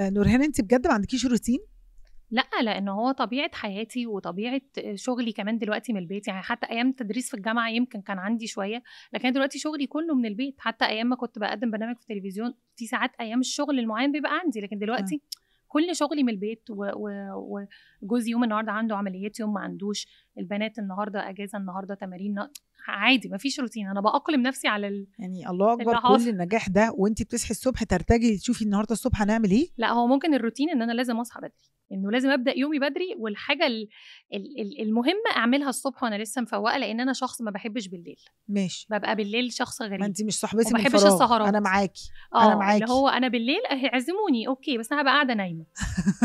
[SPEAKER 2] نورهان انت بجد ما عندكيش روتين
[SPEAKER 1] لا لان هو طبيعه حياتي وطبيعه شغلي كمان دلوقتي من البيت يعني حتى ايام التدريس في الجامعه يمكن كان عندي شويه لكن دلوقتي شغلي كله من البيت حتى ايام ما كنت بقدم برنامج في التلفزيون في ساعات ايام الشغل المعين بيبقى عندي لكن إمم. دلوقتي م. كل شغلي من البيت وجوزي يوم النهارده عنده عمليات يوم ما عندوش البنات النهارده اجازه النهارده تمارين عادي مفيش روتين انا باقلم نفسي على ال... يعني الله اكبر كل
[SPEAKER 2] النجاح ده وانت بتصحي الصبح ترتجي تشوفي النهارده الصبح هنعمل ايه لا
[SPEAKER 1] هو ممكن الروتين ان انا لازم اصحى بدري انه لازم ابدا يومي بدري والحاجه ال... ال... المهمه اعملها الصبح وانا لسه مفوقه لان انا شخص ما بحبش بالليل ماشي ببقى بالليل شخص غريب ما انت مش صاحبتي ما بحبش السهرات انا
[SPEAKER 2] معاكي انا معاكي آه، اللي هو
[SPEAKER 1] انا بالليل اعزموني اوكي بس انا هبقى قاعده نايمه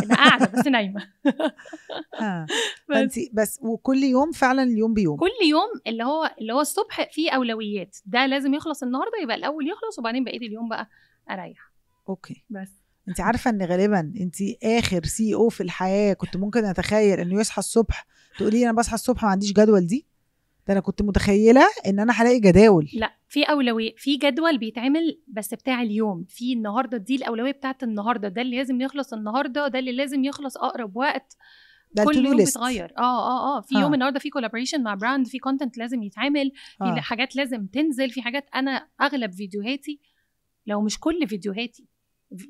[SPEAKER 1] انا قاعده بس نايمه
[SPEAKER 2] بس. بس وكل كل يوم فعلا اليوم بيوم
[SPEAKER 1] كل يوم اللي هو اللي هو الصبح فيه اولويات ده لازم يخلص النهارده يبقى الاول يخلص وبعدين بقيه اليوم بقى اريح
[SPEAKER 2] اوكي بس انت عارفه ان غالبا انت اخر سي او e في الحياه كنت ممكن اتخيل انه يصحى الصبح تقولي انا بصحى الصبح ما عنديش جدول دي ده انا كنت متخيله ان انا هلاقي جداول
[SPEAKER 1] لا في اولويه في جدول بيتعمل بس بتاع اليوم في النهارده دي الاولويه بتاعت النهارده ده اللي لازم يخلص النهارده ده اللي لازم يخلص اقرب وقت
[SPEAKER 2] ده كل يوم بيتغير
[SPEAKER 1] اه اه اه في آه. يوم النهارده في كولابريشن مع براند في كونتنت لازم يتعمل آه. في حاجات لازم تنزل في حاجات انا اغلب فيديوهاتي لو مش كل فيديوهاتي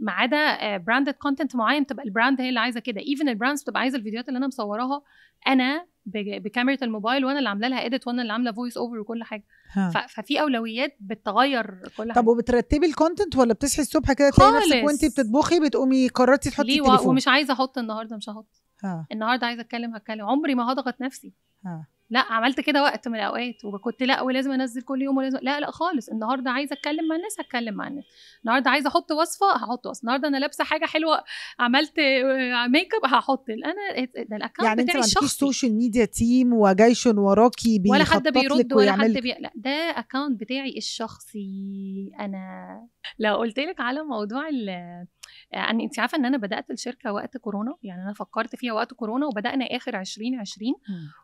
[SPEAKER 1] ما عدا براندد آه، كونتنت معين تبقى البراند هي اللي عايزه كده ايفن البراندز بتبقى عايزه الفيديوهات اللي انا مصوراها انا بكاميرا الموبايل وانا اللي عامله لها اديت وانا اللي عامله فويس اوفر وكل حاجه ها. ففي اولويات بتتغير كل حاجه طب
[SPEAKER 2] وبترتبي الكونتنت ولا بتصحي الصبح كده تلاقي نفسك وانت بتطبخي بتقومي قررتي تحطي التليفون ومش
[SPEAKER 1] عايزه احط النهارده مش هحط النهارده عايزه اتكلم هتكلم عمري ما هضغط نفسي لا عملت كده وقت من الاوقات وكنت لا ولازم انزل كل يوم ولازم لا لا خالص النهارده عايزه اتكلم مع الناس هتكلم مع الناس النهارده عايزه احط وصفه هحط وصفه النهارده انا لابسه حاجه حلوه عملت ميك آه، اب هحط انا ده الاكونت يعني بتاعي الشخصي يعني انت
[SPEAKER 2] سوشيال ميديا تيم وجيش وراكي ولا حد بيرد ولا حد بي...
[SPEAKER 1] لا ده اكونت بتاعي الشخصي انا لو قلت لك على موضوع ال يعني انت عارفه ان انا بدات الشركه وقت كورونا يعني انا فكرت فيها وقت كورونا وبدانا اخر 2020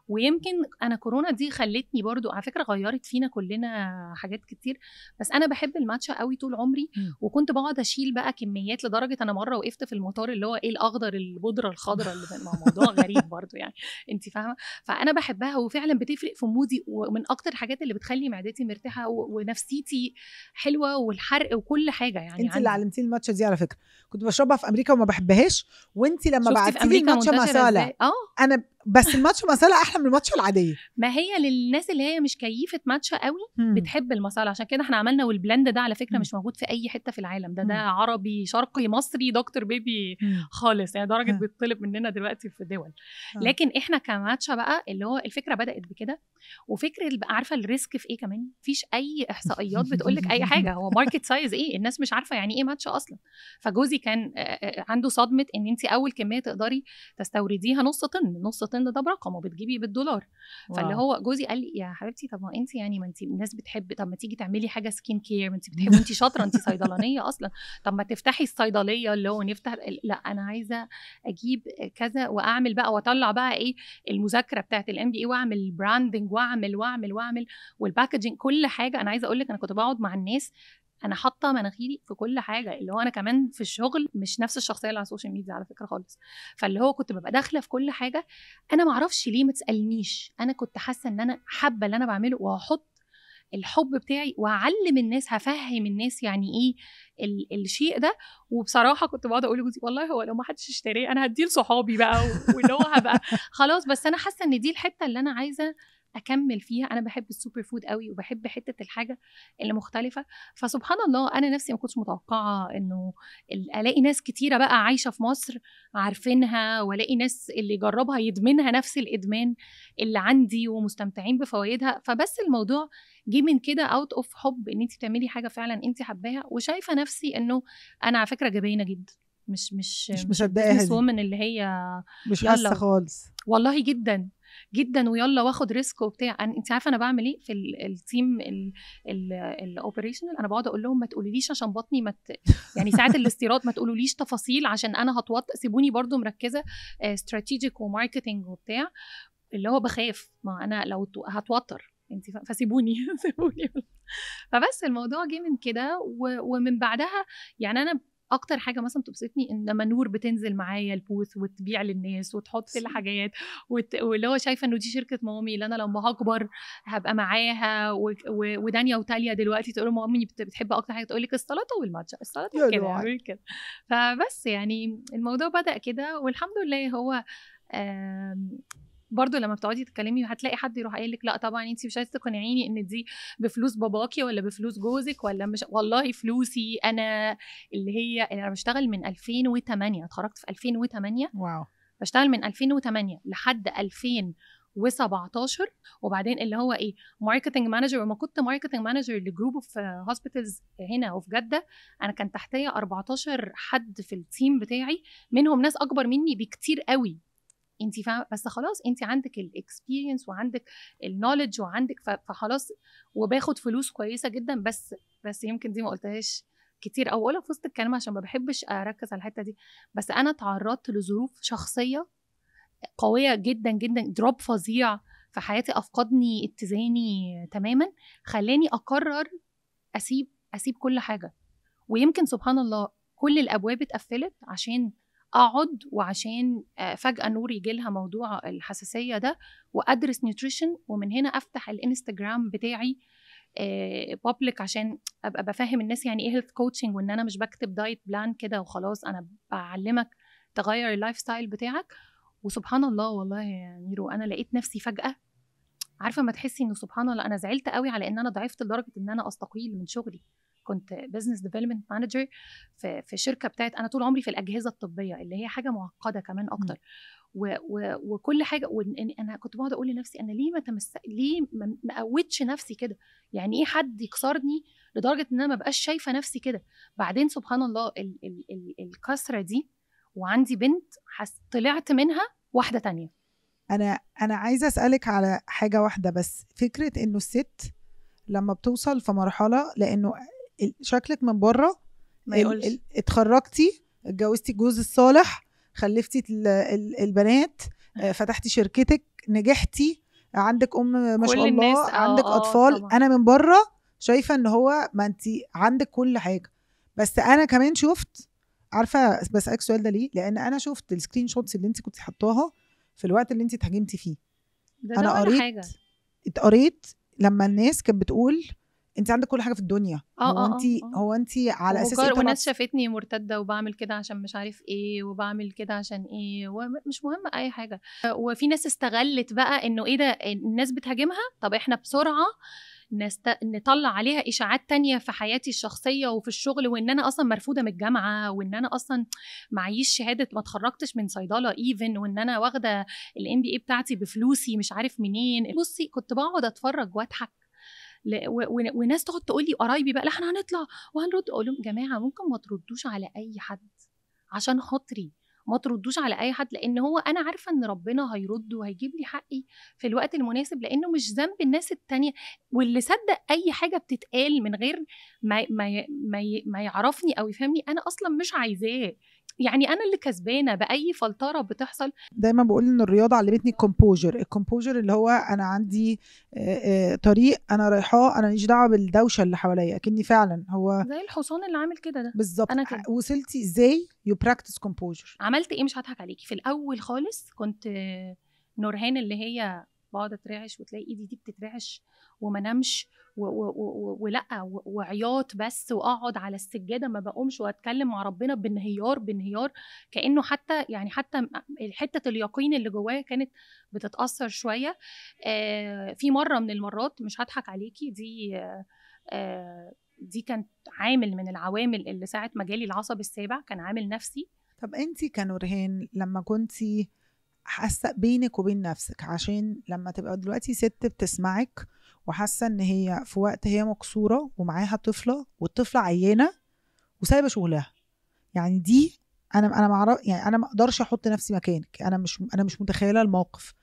[SPEAKER 1] ويمكن انا كورونا دي خلتني برضو على فكره غيرت فينا كلنا حاجات كتير بس انا بحب الماتشا قوي طول عمري وكنت بقعد اشيل بقى كميات لدرجه انا مره وقفت في المطار اللي هو ايه الاخضر البودره الخضراء اللي بقى موضوع غريب برضو يعني انت فاهمه فانا بحبها وفعلا بتفرق في مودي ومن اكتر الحاجات اللي بتخلي معدتي مرتاحه ونفسيتي حلوه والحرق وكل حاجه يعني انت اللي
[SPEAKER 2] علمتيني الماتشا دي على فكره كنت بشربها في امريكا وما بحبهاش وانت لما بعتيلي لي الماتشا مسالة اه انا بس الماتشا مسالة احلى من الماتشا العاديه
[SPEAKER 1] ما هي للناس اللي هي مش كيفه ماتشا قوي بتحب المسالة عشان كده احنا عملنا والبلند ده على فكره مش موجود في اي حته في العالم ده ده عربي شرقي مصري دكتور بيبي خالص يعني درجه بيطلب مننا دلوقتي في الدول لكن احنا كماتشا بقى اللي هو الفكره بدات بكده وفكره عارفه الريسك في ايه كمان مفيش اي احصائيات بتقول لك اي حاجه هو ماركت سايز ايه الناس مش عارفه يعني ايه ماتش اصلا فجوزي كان عنده صدمه ان انت اول كميه تقدري تستورديها نص طن نص طن ده برقم وبتجيبي بالدولار فاللي هو جوزي قال لي يا حبيبتي طب ما انت يعني ما انت الناس بتحب طب ما تيجي تعملي حاجه سكين كير ما انت بتحبي انت شاطره انت صيدلانيه اصلا طب ما تفتحي الصيدليه اللي هو نفتح لا انا عايزه اجيب كذا واعمل بقى واطلع بقى ايه المذاكره بتاعت الام بي اي واعمل براندنج واعمل واعمل واعمل والباكجينج كل حاجه انا عايزه اقول لك انا كنت بقعد مع الناس انا حاطه مناخيري في كل حاجه اللي هو انا كمان في الشغل مش نفس الشخصيه اللي على السوشيال ميديا على فكره خالص فاللي هو كنت ببقى داخله في كل حاجه انا ما اعرفش ليه ما تسالنيش انا كنت حاسه ان انا حابه اللي انا بعمله وهحط الحب بتاعي واعلم الناس هفهم الناس يعني ايه ال- الشيء ده وبصراحه كنت بقعد اقول لجوزي والله هو لو ما حدش اشتريه انا هديه لصحابي بقى واللي هو هبقى خلاص بس انا حاسه ان دي الحته اللي انا عايزه اكمل فيها انا بحب السوبر فود قوي وبحب حته الحاجه اللي مختلفه فسبحان الله انا نفسي ما كنتش متوقعه انه الاقي ناس كتيره بقى عايشه في مصر عارفينها والاقي ناس اللي يجربها يدمنها نفس الادمان اللي عندي ومستمتعين بفوائدها فبس الموضوع جه من كده اوت اوف حب ان انت بتعملي حاجه فعلا انت حباها وشايفه نفسي انه انا على فكره جبانه جدا مش مش مش مصدقاها اللي هي مش حاسه خالص والله جدا جدا ويلا واخد ريسك وبتاع انت عارفه انا بعمل ايه في التيم الاوبريشنال انا بقعد اقول لهم ما تقولوليش عشان بطني ما يعني ساعه الاستيراد ما تقولوليش تفاصيل عشان انا هتوتر سيبوني برضو مركزه استراتيجيك آه، وماركتنج وبتاع اللي هو بخاف ما انا لو هتوتر انت فسيبوني سيبوني فبس الموضوع جه من كده ومن بعدها يعني انا اكتر حاجه مثلا بتبسطني ان نور بتنزل معايا البوث وتبيع للناس وتحط الحاجات وت... واللي هو شايفه انه دي شركه مامي اللي انا لما هكبر هبقى معاها و... و... ودانيا وتاليا دلوقتي تقول مامي بت... بتحب اكتر حاجه تقول لك السلطه والماتشا السلطه كده كده فبس يعني الموضوع بدا كده والحمد لله هو آمم برضه لما بتقعدي تتكلمي هتلاقي حد يروح قايل لك لا طبعا انت مش عايزه تقنعيني ان دي بفلوس باباكي ولا بفلوس جوزك ولا مش والله فلوسي انا اللي هي يعني انا بشتغل من 2008 اتخرجت في 2008 واو بشتغل من 2008 لحد 2017 وبعدين اللي هو ايه ماركتنج مانجر وما كنت ماركتنج مانجر لجروب اوف هوسبيتالز هنا وفي جده انا كان تحتيه 14 حد في التيم بتاعي منهم ناس اكبر مني بكتير قوي انت فاهمه بس خلاص انت عندك الاكسبيرينس وعندك النولج وعندك فخلاص وباخد فلوس كويسه جدا بس بس يمكن دي ما قلتهاش كتير او اقولها في وسط الكلام عشان ما بحبش اركز على الحته دي بس انا تعرضت لظروف شخصيه قويه جدا جدا دروب فظيع في حياتي افقدني اتزاني تماما خلاني اقرر اسيب اسيب كل حاجه ويمكن سبحان الله كل الابواب اتقفلت عشان اقعد وعشان آه، فجاه نور يجي لها موضوع الحساسيه ده وادرس نيوتريشن ومن هنا افتح الانستجرام بتاعي بابليك آه، عشان ابقى بفهم الناس يعني ايه هيلث كوتشنج وان انا مش بكتب دايت بلان كده وخلاص انا بعلمك تغير اللايف ستايل بتاعك وسبحان الله والله يا ميرو انا لقيت نفسي فجاه عارفه ما تحسي انه سبحان الله انا زعلت قوي على ان انا ضعفت لدرجه ان انا استقيل من شغلي كنت بزنس ديفلوبمنت مانجر في في شركه بتاعت انا طول عمري في الاجهزه الطبيه اللي هي حاجه معقده كمان اكتر و و وكل حاجه انا كنت بقعد اقول لنفسي انا ليه ما تمس... ليه ما قوتش نفسي كده يعني ايه حد يكسرني لدرجه ان انا ما بقاش شايفه نفسي كده بعدين سبحان الله ال ال ال الكسره دي وعندي بنت حس طلعت منها واحده تانية
[SPEAKER 2] انا انا عايزه اسالك على حاجه واحده بس فكره انه الست لما بتوصل في مرحله لانه شكلك من بره ما يقولش اتخرجتي اتجوزتي الجوز الصالح خلفتي البنات آه، فتحتي شركتك نجحتي عندك ام ما شاء الله آه، عندك آه اطفال طبعا. انا من بره شايفه ان هو ما انت عندك كل حاجه بس انا كمان شفت عارفه بسالك السؤال ده ليه لان انا شفت السكرين شوتس اللي انت كنت حطاها في الوقت اللي انت اتهاجمتي فيه ده انا ده قريت حاجة. قريت لما الناس كانت بتقول انت عندك كل حاجه في الدنيا اه, آه، هو آه، انت آه. هو انت على اساس ايه والناس
[SPEAKER 1] شافتني مرتده وبعمل كده عشان مش عارف ايه وبعمل كده عشان ايه ومش مهم اي حاجه وفي ناس استغلت بقى انه ايه ده الناس بتهاجمها طب احنا بسرعه نست... نطلع عليها اشاعات تانية في حياتي الشخصيه وفي الشغل وان انا اصلا مرفوضه من الجامعه وان انا اصلا معيش شهاده ما اتخرجتش من صيدله ايفن وان انا واخده الام بي اي بتاعتي بفلوسي مش عارف منين بصي كنت بقعد اتفرج واضحك وناس تقعد تقول لي قرايبي بقى لا احنا هنطلع وهنرد اقول لهم جماعه ممكن ما تردوش على اي حد عشان خاطري ما تردوش على اي حد لان هو انا عارفه ان ربنا هيرد وهيجيب لي حقي في الوقت المناسب لانه مش ذنب الناس التانية واللي صدق اي حاجه بتتقال من غير ما ما ما, ما يعرفني او يفهمني انا اصلا مش عايزاه يعني انا اللي كسبانه باي فلتره بتحصل
[SPEAKER 2] دايما بقول ان الرياضه علمتني الكومبوجر الكومبوجر اللي هو انا عندي طريق انا رايحاه انا ماليش دعوه بالدوشه اللي حواليا اكني فعلا هو زي
[SPEAKER 1] الحصان اللي عامل كده ده
[SPEAKER 2] بالظبط انا كده وصلتي ازاي يو براكتس كومبوجر
[SPEAKER 1] عملت ايه مش هضحك عليكي في الاول خالص كنت نورهان اللي هي بقعد اترعش وتلاقي ايدي دي بتترعش وما نمش ولا وعياط بس واقعد على السجاده ما بقومش واتكلم مع ربنا بانهيار بانهيار كانه حتى يعني حتى حته اليقين اللي جوايا كانت بتتاثر شويه آه، في مره من المرات مش هضحك عليكي دي آه، دي كانت عامل من العوامل اللي ساعه ما جالي العصب السابع
[SPEAKER 2] كان عامل نفسي طب انت كنورهان لما كنتي حاسه بينك وبين نفسك عشان لما تبقى دلوقتي ست بتسمعك وحاسه ان هي في وقت هي مكسوره ومعاها طفله والطفله عيانه وسايبه شغلها يعني دي انا انا معرف يعني انا ما اقدرش احط نفسي مكانك انا مش انا مش متخيله الموقف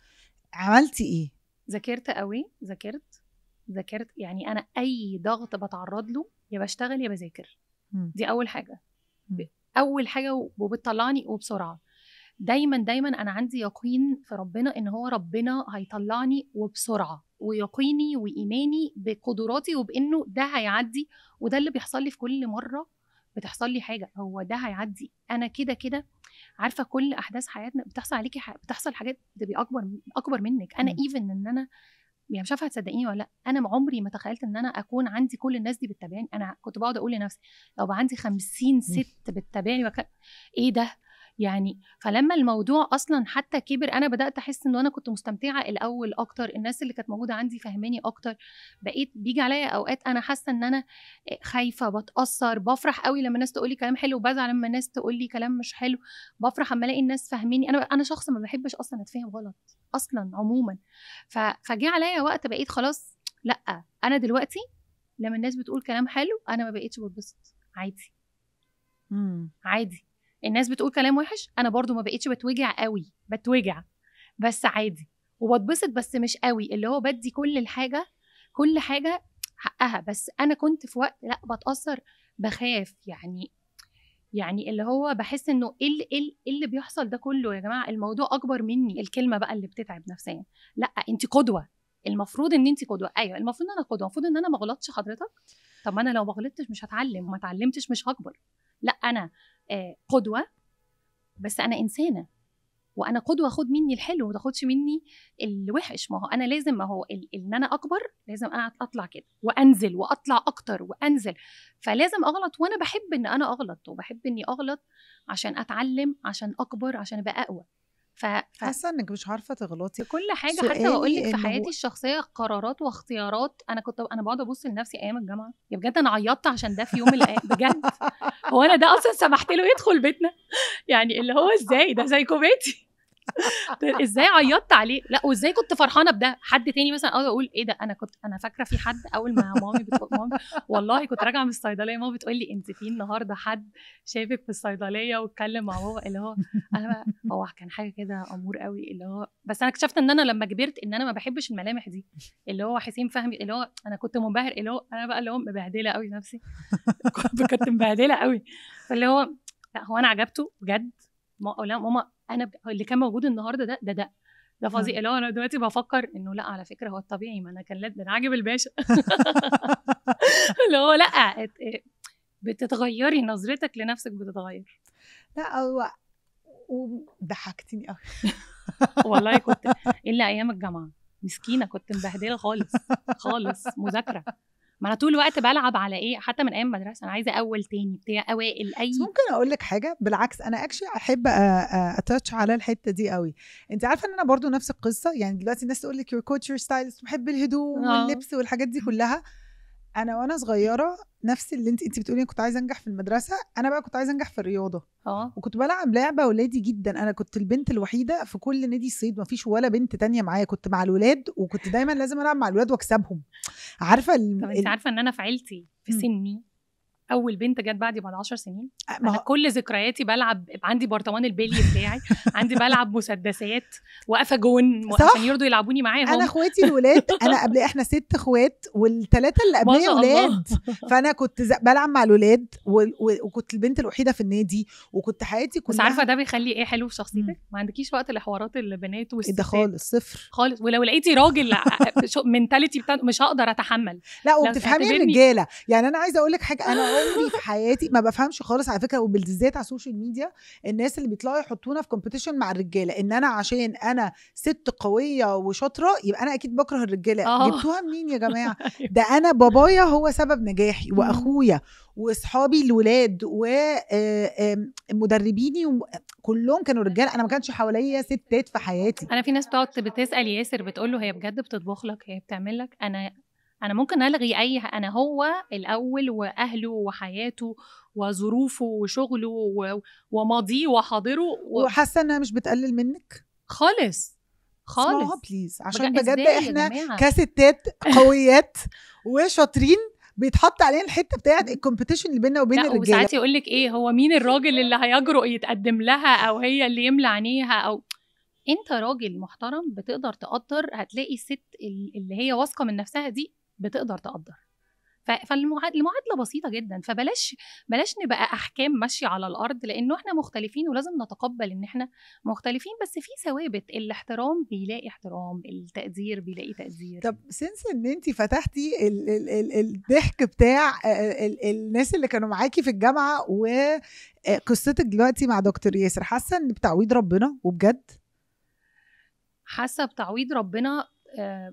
[SPEAKER 2] عملتي ايه
[SPEAKER 1] ذاكرت قوي ذاكرت ذاكرت يعني انا اي ضغط بتعرض له يا بشتغل يا بذاكر دي اول حاجه اول حاجه وبتطلعني وبسرعه دايما دايما انا عندي يقين في ربنا ان هو ربنا هيطلعني وبسرعه ويقيني وايماني بقدراتي وبانه ده هيعدي وده اللي بيحصل لي في كل مره بتحصل لي حاجه هو ده هيعدي انا كده كده عارفه كل احداث حياتنا بتحصل عليكي بتحصل حاجات بتبقى اكبر اكبر منك انا ايفن ان انا يعني مش عارفه هتصدقيني ولا لا انا عمري ما تخيلت ان انا اكون عندي كل الناس دي بتتابعني انا كنت بقعد اقول لنفسي لو بقى عندي 50 ست بتتابعني وك... ايه ده يعني فلما الموضوع اصلا حتى كبر انا بدات احس ان انا كنت مستمتعه الاول اكتر الناس اللي كانت موجوده عندي فهماني اكتر بقيت بيجي عليا اوقات انا حاسه ان انا آه، خايفه بتاثر بفرح قوي لما الناس تقول لي كلام حلو بزعل لما الناس تقول لي كلام مش حلو بفرح اما الاقي الناس فاهميني انا انا شخص ما بحبش اصلا اتفهم غلط اصلا عموما فجه عليا وقت بقيت خلاص لا انا دلوقتي لما الناس بتقول كلام حلو انا ما بقيتش بتبسط عادي مم. عادي الناس بتقول كلام وحش انا برضو ما بقتش بتوجع قوي بتوجع بس عادي وبتبسط بس مش قوي اللي هو بدي كل الحاجه كل حاجه حقها بس انا كنت في وقت لا بتاثر بخاف يعني يعني اللي هو بحس انه إيه, ايه اللي, إيه اللي بيحصل ده كله يا جماعه الموضوع اكبر مني الكلمه بقى اللي بتتعب نفسيا لا انت قدوه المفروض ان انت قدوه ايوه المفروض ان انا قدوه المفروض ان انا ما غلطش حضرتك طب ما انا لو ما غلطتش مش هتعلم وما اتعلمتش مش هكبر لا انا آه، قدوه بس انا انسانه وانا قدوه خد مني الحلو ما تاخدش مني الوحش ما هو انا لازم ما هو ان انا اكبر لازم انا اطلع كده وانزل واطلع اكتر وانزل فلازم اغلط وانا بحب ان انا اغلط وبحب اني اغلط عشان اتعلم عشان اكبر عشان ابقى اقوى ف... ف... حاسه انك مش عارفه تغلطي كل حاجه حتى بقول لك في حياتي الشخصيه قرارات واختيارات انا كنت انا بقعد ابص لنفسي ايام الجامعه يا بجد انا عيطت عشان ده في يوم من الايام بجد هو انا ده اصلا سمحت له يدخل بيتنا يعني اللي هو ازاي ده زي بيتي ازاي عيطت عليه لا وازاي كنت فرحانه بده حد تاني مثلا اقعد آه، اقول ايه ده انا كنت انا فاكره في حد اول ما مامي بتقول مامي والله كنت راجعه من الصيدليه ماما بتقول لي انت في النهارده حد شافك في الصيدليه واتكلم مع بابا اللي هو انا هو كان حاجه كده امور قوي اللي هو بس انا اكتشفت ان انا لما كبرت ان انا ما بحبش الملامح دي اللي هو حسين فهمي اللي هو انا كنت منبهر اللي هو انا بقى اللي هو مبهدله قوي نفسي كنت مبهدله قوي فاللي هو لا هو انا عجبته بجد ما ماما انا ب... اللي كان موجود النهارده ده ده ده ده فظيع اللي هو انا دلوقتي بفكر انه لا على فكره هو الطبيعي ما انا كان ده انا عاجب الباشا اللي هو لا بتتغيري نظرتك لنفسك بتتغير
[SPEAKER 2] لا هو وضحكتني
[SPEAKER 1] قوي والله كنت الا ايام الجامعه مسكينه كنت مبهدله خالص خالص مذاكره ما انا طول الوقت بلعب على ايه حتى من ايام مدرسه انا عايزه اول تاني بتاع اوائل اي ممكن
[SPEAKER 2] اقول لك حاجه بالعكس انا اكشلي احب اتاتش على الحته دي قوي انت عارفه ان انا برضو نفس القصه يعني دلوقتي الناس تقول لك يور كوتشر ستايلست بحب الهدوم آه. واللبس والحاجات دي كلها انا وانا صغيره نفس اللي انت انت بتقولي كنت عايزه انجح في المدرسه انا بقى كنت عايزه انجح في الرياضه اه وكنت بلعب لعبه ولادي جدا انا كنت البنت الوحيده في كل نادي الصيد ما فيش ولا بنت تانية معايا كنت مع الولاد وكنت دايما لازم العب مع الولاد واكسبهم عارفه ال... طب انت عارفه
[SPEAKER 1] ان انا في عيلتي في سني اول بنت جت بعدي بعد 10 سنين أه، ما انا كل ذكرياتي بلعب عندي برطمان البلي بتاعي عندي بلعب مسدسات واقفه جون عشان يرضوا يلعبوني معاهم انا اخواتي الولاد انا قبل
[SPEAKER 2] احنا ست اخوات والثلاثه اللي قبلي اولاد فانا كنت بلعب مع الولاد وكنت البنت الوحيده في النادي وكنت حياتي كلها بس عارفه
[SPEAKER 1] ده بيخلي ايه حلو في شخصيتك ما عندكيش وقت لحوارات البنات إيه والستات ده خالص صفر خالص ولو لقيتي راجل منتاليتي آه، آه، بتاع مش هقدر اتحمل لا وبتفهمي الرجاله
[SPEAKER 2] يعني انا عايزه اقول لك حاجه انا عمري في حياتي ما بفهمش خالص على فكره وبالذات على السوشيال ميديا الناس اللي بيطلعوا يحطونا في كومبيتيشن مع الرجاله ان انا عشان انا ست قويه وشاطره يبقى انا اكيد بكره الرجاله أوه. جبتوها منين يا جماعه أيوة. ده انا بابايا هو سبب نجاحي واخويا واصحابي الولاد ومدربيني آه، آه، كلهم كانوا رجال انا ما كانش حواليا ستات في حياتي انا في ناس بتقعد
[SPEAKER 1] بتسال ياسر بتقول له هي بجد بتطبخ لك هي بتعمل لك انا انا ممكن الغي اي انا هو الاول واهله وحياته وظروفه وشغله و... وماضيه وحاضره و... وحاسه
[SPEAKER 2] انها مش بتقلل منك خالص خالص بليز عشان بجد احنا كستات قويات وشاطرين بيتحط علينا الحته بتاعت الكومبيتيشن اللي بيننا وبين الرجاله وساعات يقول
[SPEAKER 1] لك ايه هو مين الراجل اللي هيجرؤ يتقدم لها او هي اللي يملى عينيها او انت راجل محترم بتقدر تقدر هتلاقي الست اللي هي واثقه من نفسها دي بتقدر تقدر فالمعادله بسيطه جدا فبلاش بلاش نبقى احكام ماشيه على الارض لانه احنا مختلفين ولازم نتقبل ان احنا مختلفين بس في ثوابت الاحترام بيلاقي احترام التقدير بيلاقي تقدير
[SPEAKER 2] طب سنس ان انت فتحتي الضحك بتاع الناس اللي كانوا معاكي في الجامعه وقصتك دلوقتي مع دكتور ياسر حاسه ان بتعويض ربنا وبجد حاسه
[SPEAKER 1] بتعويض ربنا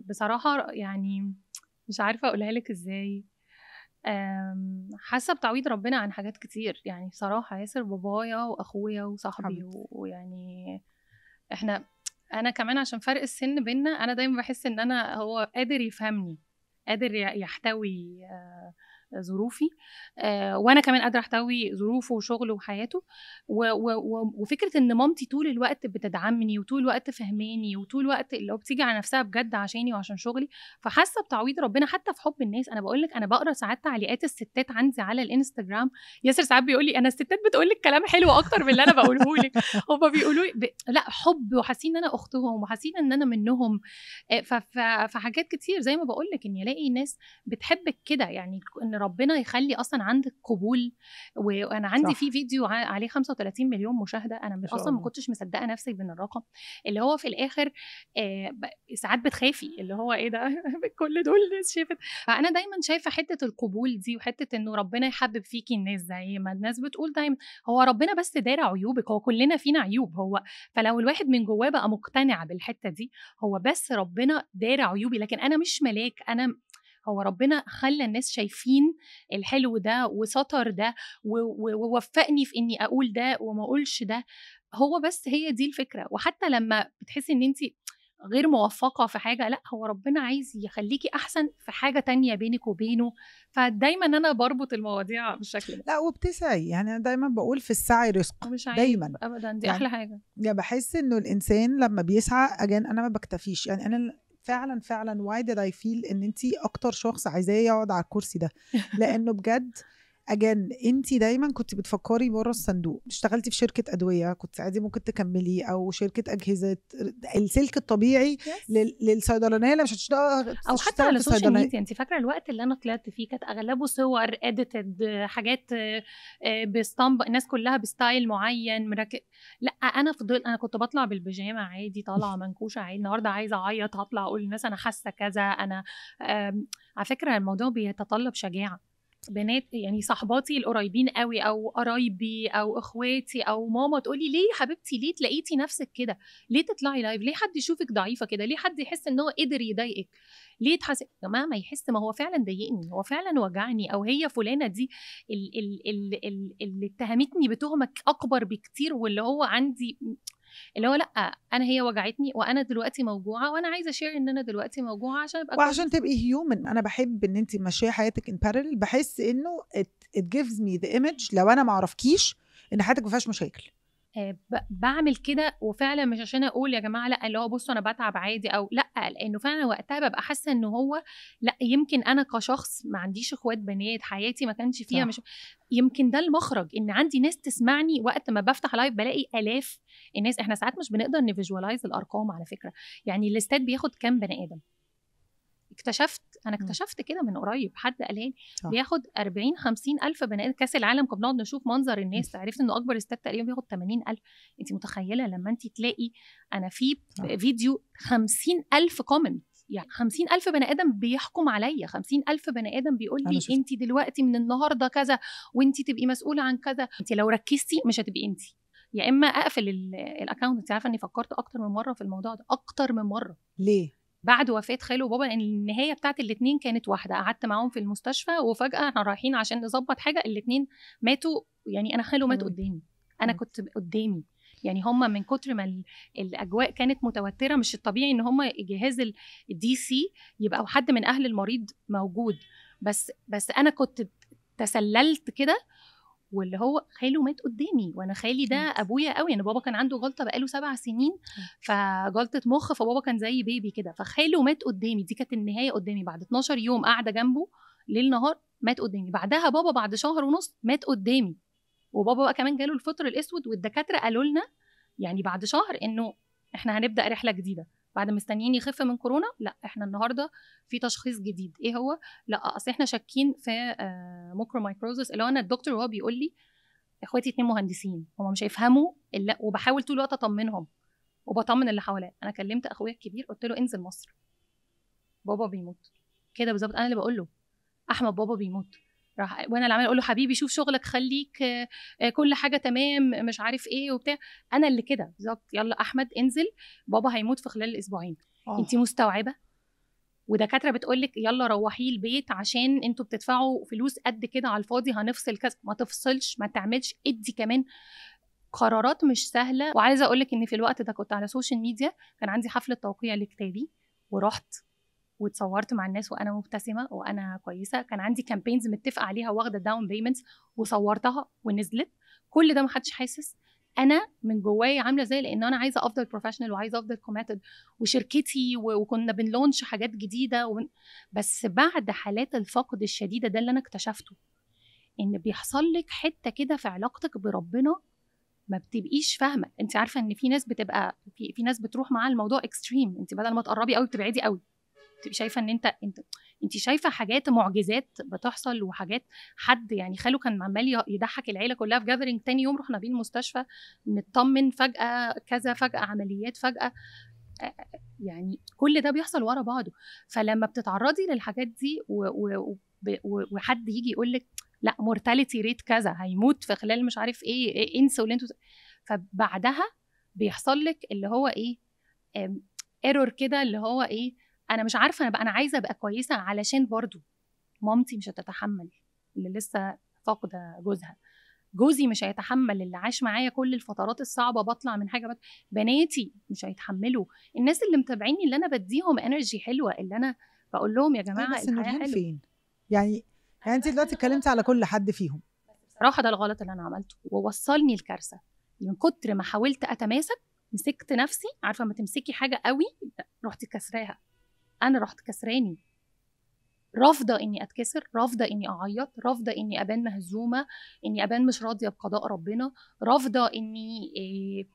[SPEAKER 1] بصراحه يعني مش عارفه اقولها لك ازاي حاسه بتعويض ربنا عن حاجات كتير يعني بصراحه ياسر بابايا واخويا وصاحبي ويعني احنا انا كمان عشان فرق السن بينا انا دايما بحس ان انا هو قادر يفهمني قادر يحتوي آه، ظروفي آه، وانا كمان قادره احتوي ظروفه وشغله وحياته وفكره ان مامتي طول الوقت بتدعمني وطول الوقت فهماني وطول الوقت اللي هو بتيجي على نفسها بجد عشاني وعشان شغلي فحاسه بتعويض ربنا حتى في حب الناس انا بقول لك انا بقرا ساعات تعليقات الستات عندي على الانستجرام ياسر ساعات بيقول لي انا الستات بتقول لك كلام حلو اكتر من اللي انا بقوله لك هم بيقولوا ب... لا حب وحاسين ان انا اختهم وحاسين ان انا منهم آه، فحاجات كتير زي ما بقول لك اني الاقي ناس بتحبك كده يعني ان ربنا يخلي اصلا عندك قبول وانا عندي صح. في فيديو عليه 35 مليون مشاهده انا مش اصلا ما كنتش مصدقه نفسي من الرقم اللي هو في الاخر آه ساعات بتخافي اللي هو ايه ده كل دول الناس شافت فانا دايما شايفه حته القبول دي وحته انه ربنا يحبب فيكي الناس زي ما الناس بتقول دايما هو ربنا بس دارى عيوبك هو كلنا فينا عيوب هو فلو الواحد من جواه بقى مقتنع بالحته دي هو بس ربنا دارى عيوبي لكن انا مش ملاك انا هو ربنا خلى الناس شايفين الحلو ده وسطر ده ووفقني في اني اقول ده وما اقولش ده هو بس هي دي الفكره وحتى لما بتحسي ان انت غير موفقة في حاجة لا هو ربنا عايز يخليكي أحسن في حاجة تانية بينك وبينه فدايما أنا بربط المواضيع بالشكل ده
[SPEAKER 2] لا وبتسعي يعني أنا دايما بقول في السعي رزق مش عايز دايما أبدا
[SPEAKER 1] دي يعني أحلى حاجة
[SPEAKER 2] يعني بحس إنه الإنسان لما بيسعى أجان أنا ما بكتفيش يعني أنا فعلا فعلا واي did I feel ان انت اكتر شخص عايزاه يقعد على الكرسي ده لانه بجد اجان انت دايما كنت بتفكري بره الصندوق اشتغلتي في شركه ادويه كنت عادي ممكن تكملي او شركه اجهزه السلك الطبيعي yes. للصيدلانيه اللي مش هتشتغل آه، او حتى على السوشيال ميديا
[SPEAKER 1] انت فاكره الوقت اللي انا طلعت فيه كانت اغلبه صور اديتد حاجات آه، آه، بستامب الناس كلها بستايل معين مركب لا انا فضلت انا كنت بطلع بالبيجامه عادي طالعه منكوشه عادي النهارده عايزه اعيط هطلع اقول للناس انا حاسه كذا انا على فكره الموضوع بيتطلب شجاعه بنات يعني صاحباتي القريبين قوي او قرايبي او اخواتي او ماما تقولي ليه يا حبيبتي ليه تلاقيتي نفسك كده ليه تطلعي لايف ليه حد يشوفك ضعيفه كده ليه حد يحس ان هو قدر يضايقك ليه تحس يا جماعه ما يحس ما هو فعلا ضايقني هو فعلا وجعني او هي فلانه دي اللي اتهمتني بتهمه اكبر بكتير واللي هو عندي اللي هو لا انا هي وجعتني وانا دلوقتي موجوعه وانا عايزه اشير ان انا دلوقتي موجوعه عشان ابقى وعشان تبقي
[SPEAKER 2] هيومن انا بحب ان انت ماشيه حياتك ان بارل بحس انه ات جيفز مي ذا ايمج لو انا ما اعرفكيش ان حياتك ما فيهاش مشاكل
[SPEAKER 1] آه، بعمل كده وفعلا مش عشان اقول يا جماعه لا اللي هو بصوا انا بتعب عادي او لا لانه فعلا وقتها ببقى حاسه ان هو لا يمكن انا كشخص ما عنديش اخوات بنات حياتي ما كانش فيها صح. مش يمكن ده المخرج ان عندي ناس تسمعني وقت ما بفتح لايف بلاقي الاف الناس احنا ساعات مش بنقدر نفيجواليز الارقام على فكره يعني الاستاد بياخد كام بني ادم اكتشفت انا إمم. اكتشفت كده من قريب حد قال لي بياخد 40 50 الف بني ادم كاس العالم كنا بنقعد نشوف منظر الناس إمم. عرفت انه اكبر استاد تقريبا بياخد 80 الف انت متخيله لما انت تلاقي انا في فيديو 50 الف كومنت يعني 50 ألف بني آدم بيحكم عليا 50 ألف بني آدم بيقول لي أنت دلوقتي من النهاردة كذا وأنت تبقي مسؤولة عن كذا أنت لو ركزتي مش هتبقي أنت يا اما اقفل الاكونت انت عارفه اني فكرت اكتر من مره في الموضوع ده اكتر من مره ليه بعد وفاه خاله وبابا لان النهايه بتاعت الاثنين كانت واحده قعدت معاهم في المستشفى وفجاه احنا رايحين عشان نظبط حاجه الاثنين ماتوا يعني انا خاله مات قدامي انا كنت قدامي يعني هم من كتر ما الاجواء كانت متوتره مش الطبيعي ان هم جهاز الدي سي يبقى حد من اهل المريض موجود بس بس انا كنت تسللت كده واللي هو خاله مات قدامي وانا خالي ده ابويا قوي انا يعني بابا كان عنده جلطه بقاله سبع سنين فجلطه مخ فبابا كان زي بيبي كده فخاله مات قدامي دي كانت النهايه قدامي بعد 12 يوم قاعده جنبه ليل نهار مات قدامي بعدها بابا بعد شهر ونص مات قدامي وبابا بقى كمان جاله الفطر الاسود والدكاتره قالوا لنا يعني بعد شهر انه احنا هنبدا رحله جديده بعد مستنيين يخف من كورونا لا احنا النهارده في تشخيص جديد ايه هو لا اصل احنا شاكين في آه، ميكرو مايكروزس اللي هو انا الدكتور وهو بيقول لي اخواتي اتنين مهندسين هما مش هيفهموا الا وبحاول طول الوقت اطمنهم وبطمن اللي حواليا انا كلمت اخويا الكبير قلت له انزل مصر بابا بيموت كده بالظبط انا اللي بقول له احمد بابا بيموت راح وانا اللي اقول له حبيبي شوف شغلك خليك آه، آه، كل حاجه تمام مش عارف ايه وبتاع انا اللي كده بالظبط يلا احمد انزل بابا هيموت في خلال اسبوعين آه. انت مستوعبه ودكاتره بتقول لك يلا روحيه البيت عشان انتوا بتدفعوا فلوس قد كده على الفاضي هنفصل كذا ما تفصلش ما تعملش ادي كمان قرارات مش سهله وعايزه اقول لك ان في الوقت ده كنت على السوشيال ميديا كان عندي حفله توقيع لكتابي ورحت واتصورت مع الناس وانا مبتسمه وانا كويسه كان عندي كامبينز متفقه عليها واخده داون بيمنتس وصورتها ونزلت كل ده محدش حاسس انا من جوايا عامله زي لان انا عايزه افضل بروفيشنال وعايزه افضل كوميتد وشركتي وكنا بنلونش حاجات جديده ون... بس بعد حالات الفقد الشديده ده اللي انا اكتشفته ان بيحصل لك حته كده في علاقتك بربنا ما بتبقيش فاهمه انت عارفه ان في ناس بتبقى في, في ناس بتروح معاها الموضوع اكستريم انت بدل ما تقربي قوي بتبعدي قوي تبقي شايفه ان انت انت انت شايفه حاجات معجزات بتحصل وحاجات حد يعني خاله كان عمال يضحك العيله كلها في جاذرنج تاني يوم رحنا بيه المستشفى نطمن فجاه كذا فجاه عمليات فجاه يعني كل ده بيحصل ورا بعضه فلما بتتعرضي للحاجات دي وحد يجي يقول لك لا مورتاليتي ريت كذا هيموت في خلال مش عارف ايه, إيه, إيه، انسوا اللي انتوا فبعدها بيحصل لك اللي هو ايه ايرور آمم، كده اللي هو ايه انا مش عارفه انا بقى انا عايزه ابقى كويسه علشان برضو مامتي مش هتتحمل اللي لسه فاقده جوزها جوزي مش هيتحمل اللي عاش معايا كل الفترات الصعبه بطلع من حاجه بط... بناتي مش هيتحملوا الناس اللي متابعيني اللي انا بديهم انرجي حلوه اللي انا بقول لهم يا جماعه طيب، بس حلوه فين يعني يعني انت دلوقتي اتكلمتي على كل حد فيهم بصراحه ده الغلط اللي انا عملته ووصلني الكارثه من كتر ما حاولت اتماسك مسكت نفسي عارفه ما تمسكي حاجه قوي رحت كسراها انا رحت كسراني رافضه اني اتكسر رافضه اني اعيط رافضه اني ابان مهزومه اني ابان مش راضيه بقضاء ربنا رافضه اني إيه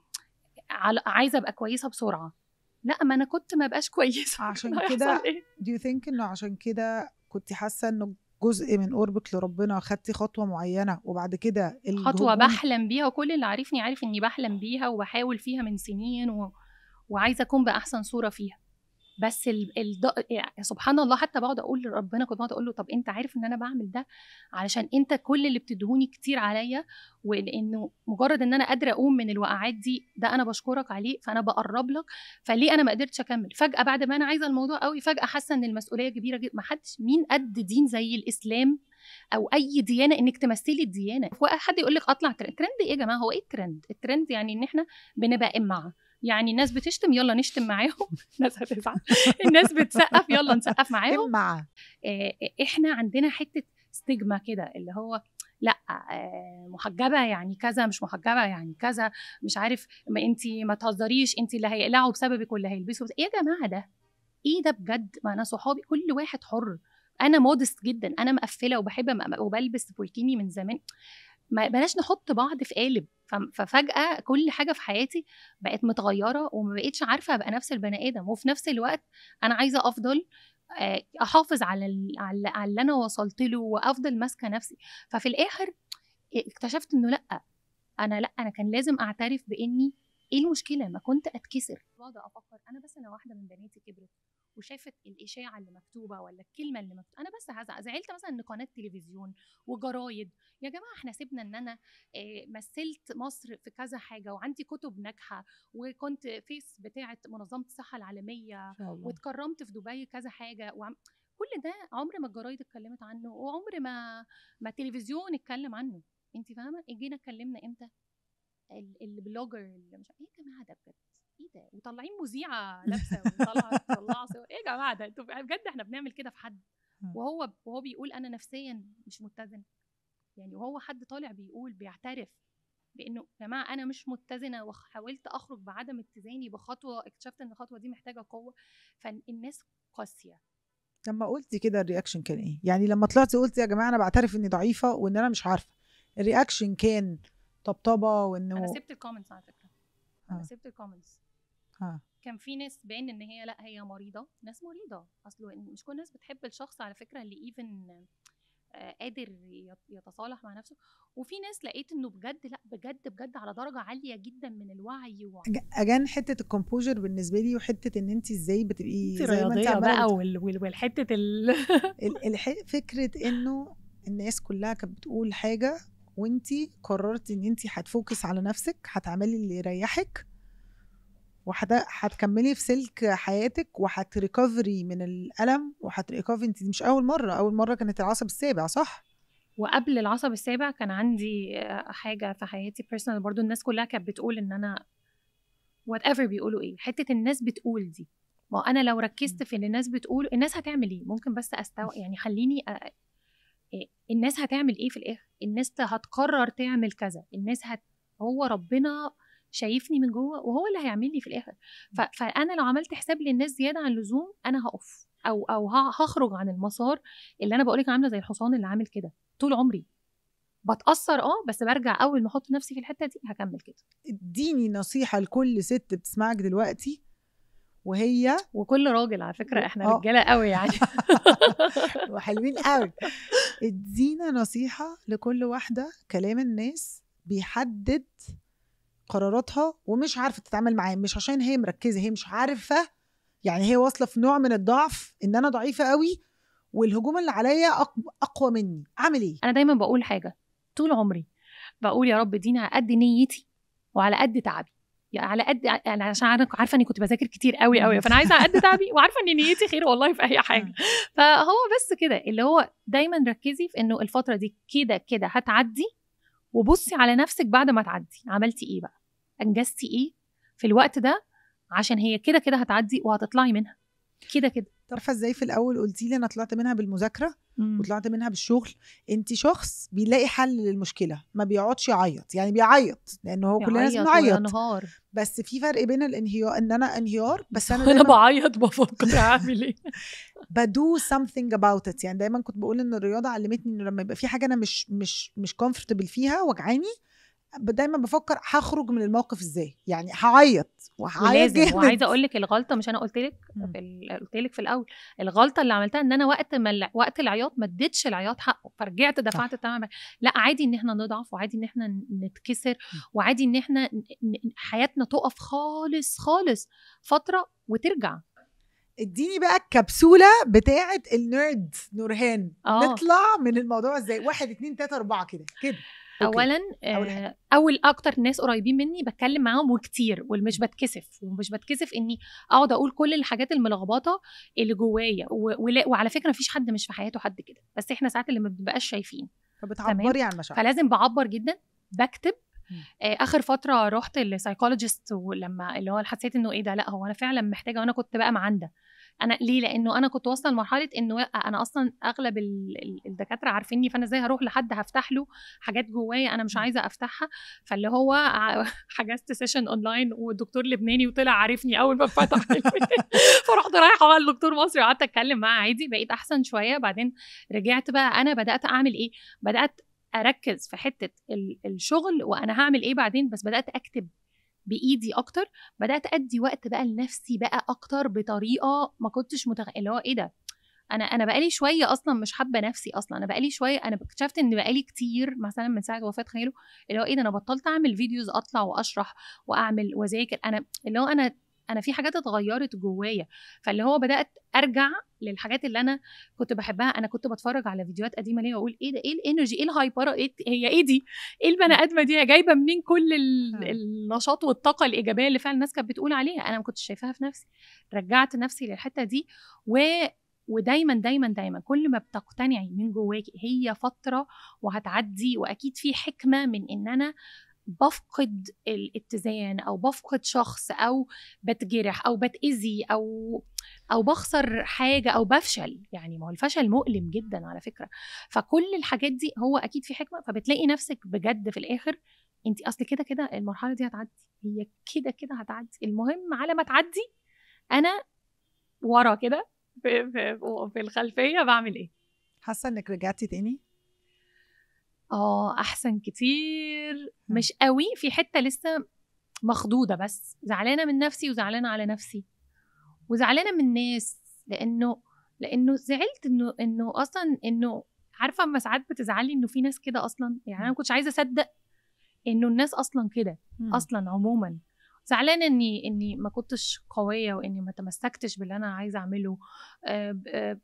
[SPEAKER 1] عايزه ابقى كويسه بسرعه لا ما انا كنت ما
[SPEAKER 2] بقاش كويسه عشان كده دو ثينك إيه؟ انه عشان كده كنت حاسه انه جزء من قربك لربنا خدتي خطوه معينه وبعد كده خطوه بحلم
[SPEAKER 1] بيها وكل اللي عارفني عارف اني بحلم بيها وبحاول فيها من سنين و... وعايزه اكون باحسن صوره فيها بس ال... ال... يعني سبحان الله حتى بقعد اقول لربنا كنت بقعد اقول له طب انت عارف ان انا بعمل ده علشان انت كل اللي بتدهوني كتير عليا ولانه مجرد ان انا قادره اقوم من الوقعات دي ده انا بشكرك عليه فانا بقرب لك فليه انا ما قدرتش اكمل فجاه بعد ما انا عايزه الموضوع قوي فجاه حاسه ان المسؤوليه كبيره جدا ما حدش مين قد دين زي الاسلام او اي ديانه انك تمثلي الديانه حد يقول لك اطلع ترند ترند ايه يا جماعه هو ايه الترند الترند يعني ان احنا بنبقى امعه يعني الناس بتشتم يلا نشتم معاهم الناس هتزعل الناس بتسقف يلا نسقف معاهم آه، آه، احنا عندنا حته ستيجما كده اللي هو لا آه، محجبه يعني كذا مش محجبه يعني كذا مش عارف ما انت ما تهزريش انت اللي هيقلعوا بسببك واللي هيلبسوا ايه يا جماعه ده ايه ده بجد ما انا صحابي كل واحد حر انا مودست جدا انا مقفله وبحب وبلبس بوركيني من زمان ما بلاش نحط بعض في قالب ففجأة كل حاجة في حياتي بقت متغيرة وما بقتش عارفة أبقى نفس البني آدم وفي نفس الوقت أنا عايزة أفضل آه، أحافظ على على اللي أنا وصلت له وأفضل ماسكة نفسي ففي الآخر اكتشفت إنه لأ أنا لأ أنا كان لازم أعترف بإني إيه المشكلة ما كنت أتكسر بقعد أفكر أنا بس أنا واحدة من بناتي كبرت وشافت الاشاعه اللي مكتوبه ولا الكلمه اللي مكتوبه انا بس هزعل زعلت مثلا ان قناه تلفزيون وجرايد يا جماعه احنا سيبنا ان انا آه، مثلت مصر في كذا حاجه وعندي كتب ناجحه وكنت فيس بتاعه منظمه الصحه العالميه واتكرمت في دبي كذا حاجه وعم كل ده عمر ما الجرايد اتكلمت عنه وعمر ما ما التلفزيون اتكلم عنه انت فاهمه جينا اتكلمنا امتى البلوجر اللي مش ايه يا جماعه ده بجد ايه ده وطالعين مذيعه لابسه وطالعه ايه يا جماعه ده انتوا بجد احنا بنعمل كده في حد وهو وهو بيقول انا نفسيا مش متزن يعني وهو حد طالع بيقول بيعترف بانه يا جماعه انا مش متزنه وحاولت اخرج بعدم اتزاني بخطوه اكتشفت ان الخطوه دي محتاجه قوه فالناس قاسيه
[SPEAKER 2] لما قلتي كده الرياكشن كان ايه؟ يعني لما طلعتي قلتي يا جماعه انا بعترف اني ضعيفه وان انا مش عارفه الرياكشن كان طبطبه وانه انا سبت
[SPEAKER 1] الكومنتس على فكره آه. انا سبت الكومنتس كان في ناس باين ان هي لا هي مريضه ناس مريضه اصله مش كل الناس بتحب الشخص على فكره اللي ايفن آه، قادر يتصالح مع نفسه وفي ناس لقيت انه بجد لا بجد بجد على درجه عاليه جدا من الوعي و...
[SPEAKER 2] اجان حته الكومبوجر بالنسبه لي وحته ان انت ازاي بتبقي زي ما انت بقى والحته ال... فكره انه الناس كلها كانت بتقول حاجه وانت قررتي ان انت هتفوكس على نفسك هتعملي اللي يريحك وهتكملي في سلك حياتك وهتريكفري من الالم وهتريكفري انت مش اول مره اول مره كانت العصب السابع صح
[SPEAKER 1] وقبل العصب السابع كان عندي آه، حاجه في حياتي بيرسونال برضو الناس كلها كانت بتقول ان انا وات ايفر بيقولوا ايه حته الناس بتقول دي ما انا لو ركزت في اللي الناس بتقول الناس هتعمل ايه ممكن بس استوعب يعني خليني أ... آه، آه، الناس هتعمل ايه في الاخر الناس هتقرر تعمل كذا الناس هت... هو ربنا شايفني من جوه وهو اللي هيعمل لي في الاخر فانا لو عملت حساب للناس زياده عن اللزوم انا هقف او او هخرج عن المسار اللي انا بقول لك عامله زي الحصان اللي عامل كده طول عمري بتاثر اه بس برجع اول ما احط نفسي في الحته دي هكمل
[SPEAKER 2] كده اديني نصيحه لكل ست بتسمعك دلوقتي وهي وكل راجل على فكره احنا أوه. رجاله قوي يعني وحلوين قوي ادينا نصيحه لكل واحده كلام الناس بيحدد قراراتها ومش عارفه تتعامل معاه مش عشان هي مركزه هي مش عارفه يعني هي واصله في نوع من الضعف ان انا ضعيفه قوي والهجوم اللي عليا اقوى مني اعمل ايه انا دايما بقول حاجه طول عمري بقول يا رب اديني على قد نيتي
[SPEAKER 1] وعلى قد تعبي يعني على قد يعني انا عشان عارفه اني كنت بذاكر كتير قوي قوي فانا عايزه على قد تعبي وعارفه ان نيتي خير والله في اي حاجه فهو بس كده اللي هو دايما ركزي في انه الفتره دي كده كده هتعدي وبصي على نفسك بعد ما تعدي عملتي ايه بقى انجزتي ايه في الوقت ده عشان هي كده كده هتعدي وهتطلعي منها
[SPEAKER 2] كده كده تعرفي ازاي في الاول قلتي لي انا طلعت منها بالمذاكره مم. وطلعت منها بالشغل انت شخص بيلاقي حل للمشكله ما بيقعدش يعيط يعني بيعيط لان هو كلنا لازم نعيط بس في فرق بين الانهيار ان انا انهيار بس انا انا بعيط بفكر اعمل ايه بدو سمثينج اباوت ات يعني دايما كنت بقول ان الرياضه علمتني انه لما يبقى في حاجه انا مش مش مش كومفورتبل فيها وجعاني دايما بفكر هخرج من الموقف ازاي يعني هعيط وهعيط جامد وعايزه
[SPEAKER 1] اقول لك الغلطه مش انا قلت لك قلت لك في الاول الغلطه اللي عملتها ان انا وقت ما وقت العياط ما اديتش العياط حقه فرجعت دفعت تماما لا عادي ان احنا نضعف وعادي ان احنا نتكسر وعادي ان احنا حياتنا تقف خالص خالص فتره وترجع
[SPEAKER 2] اديني بقى الكبسوله بتاعه النيرد نورهان آه. نطلع من الموضوع ازاي واحد اتنين تلاته اربعه كده كده اولا أول, آه،
[SPEAKER 1] اول اكتر ناس قريبين مني بتكلم معاهم وكتير ومش بتكسف ومش بتكسف اني اقعد اقول كل الحاجات الملخبطه اللي جوايا وعلى فكره مفيش حد مش في حياته حد كده بس احنا ساعات اللي ما بنبقاش شايفين فبتعبري عن مشاعرك فلازم بعبر جدا بكتب آه، اخر فتره رحت للسايكولوجيست ولما اللي هو حسيت انه ايه ده لا هو انا فعلا محتاجه وانا كنت بقى معنده انا ليه لانه انا كنت واصله لمرحله انه انا اصلا اغلب الدكاتره عارفيني فانا ازاي هروح لحد هفتح له حاجات جوايا انا مش عايزه افتحها فاللي هو حجزت سيشن اونلاين والدكتور لبناني وطلع عارفني اول ما فتح فرحت رايحه بقى لدكتور مصري وقعدت اتكلم معاه عادي بقيت احسن شويه بعدين رجعت بقى انا بدات اعمل ايه بدات اركز في حته الشغل وانا هعمل ايه بعدين بس بدات اكتب بايدي اكتر بدات ادي وقت بقى لنفسي بقى اكتر بطريقه ما كنتش متخيله ايه ده انا انا بقالي شويه اصلا مش حابه نفسي اصلا انا بقالي شويه انا اكتشفت ان بقالي كتير مثلا من ساعه وفاه خاله اللي هو ايه ده انا بطلت اعمل فيديوز اطلع واشرح واعمل واذاكر انا اللي هو انا انا في حاجات اتغيرت جوايا فاللي هو بدات ارجع للحاجات اللي انا كنت بحبها انا كنت بتفرج على فيديوهات قديمه ليا واقول ايه ده ايه الانرجي ايه الهايبر إيه هي ايه دي ايه البني ادمه دي هي جايبه منين كل النشاط والطاقه الايجابيه اللي فعلا الناس كانت بتقول عليها انا ما كنتش شايفاها في نفسي رجعت نفسي للحته دي و ودايما دايما دايما كل ما بتقتنعي من جواكي هي فتره وهتعدي واكيد في حكمه من ان انا بفقد الاتزان او بفقد شخص او بتجرح او بتاذي او او بخسر حاجه او بفشل يعني ما هو الفشل مؤلم جدا على فكره فكل الحاجات دي هو اكيد في حكمه فبتلاقي نفسك بجد في الاخر انت اصل كده كده المرحله دي هتعدي هي كده كده هتعدي المهم على ما تعدي انا ورا كده في, في, في الخلفيه بعمل ايه حاسه انك رجعتي تاني اه احسن كتير مش قوي في حته لسه مخضوضه بس زعلانه من نفسي وزعلانه على نفسي وزعلانه من الناس لانه لانه زعلت انه انه اصلا انه عارفه اما ساعات بتزعلي انه في ناس كده اصلا يعني انا ما كنتش عايزه اصدق انه الناس اصلا كده اصلا عموما زعلانه اني اني ما كنتش قويه واني ما تمسكتش باللي انا عايزه اعمله آه،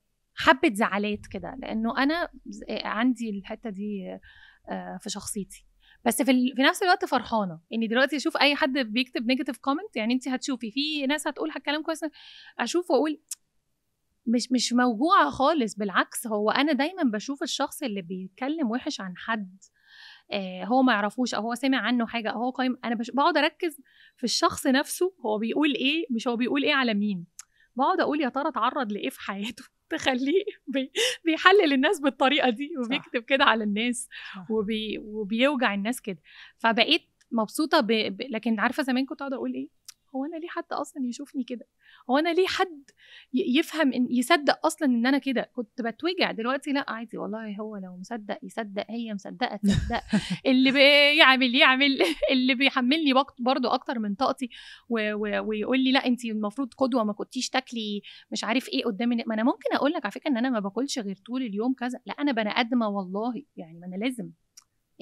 [SPEAKER 1] حبه زعلات كده لانه انا عندي الحته دي في شخصيتي بس في, ال... في نفس الوقت فرحانه اني يعني دلوقتي اشوف اي حد بيكتب نيجاتيف كومنت يعني انت هتشوفي في ناس هتقول كلام كويس اشوف واقول مش مش موجوعه خالص بالعكس هو انا دايما بشوف الشخص اللي بيتكلم وحش عن حد هو ما يعرفوش او هو سمع عنه حاجه او هو قايم انا بش... بقعد اركز في الشخص نفسه هو بيقول ايه مش هو بيقول ايه على مين بقعد اقول يا ترى اتعرض لايه في حياته تخليه بي بيحلل الناس بالطريقه دي وبيكتب كده على الناس وبي وبيوجع الناس كده فبقيت مبسوطه ب... ب... لكن عارفه زمان كنت اقعد اقول ايه هو انا ليه حد اصلا يشوفني كده هو انا ليه حد يفهم إن يصدق اصلا ان انا كده كنت بتوجع دلوقتي لا عادي والله هو لو مصدق يصدق هي مصدقه تصدق اللي بيعمل يعمل اللي بيحملني برضه اكتر من طاقتي و... و... ويقول لي لا انت المفروض قدوه ما كنتيش تاكلي مش عارف ايه قدامي ما انا ممكن اقول لك على فكره ان انا ما باكلش غير طول اليوم كذا لا انا بني ادمه والله يعني ما انا لازم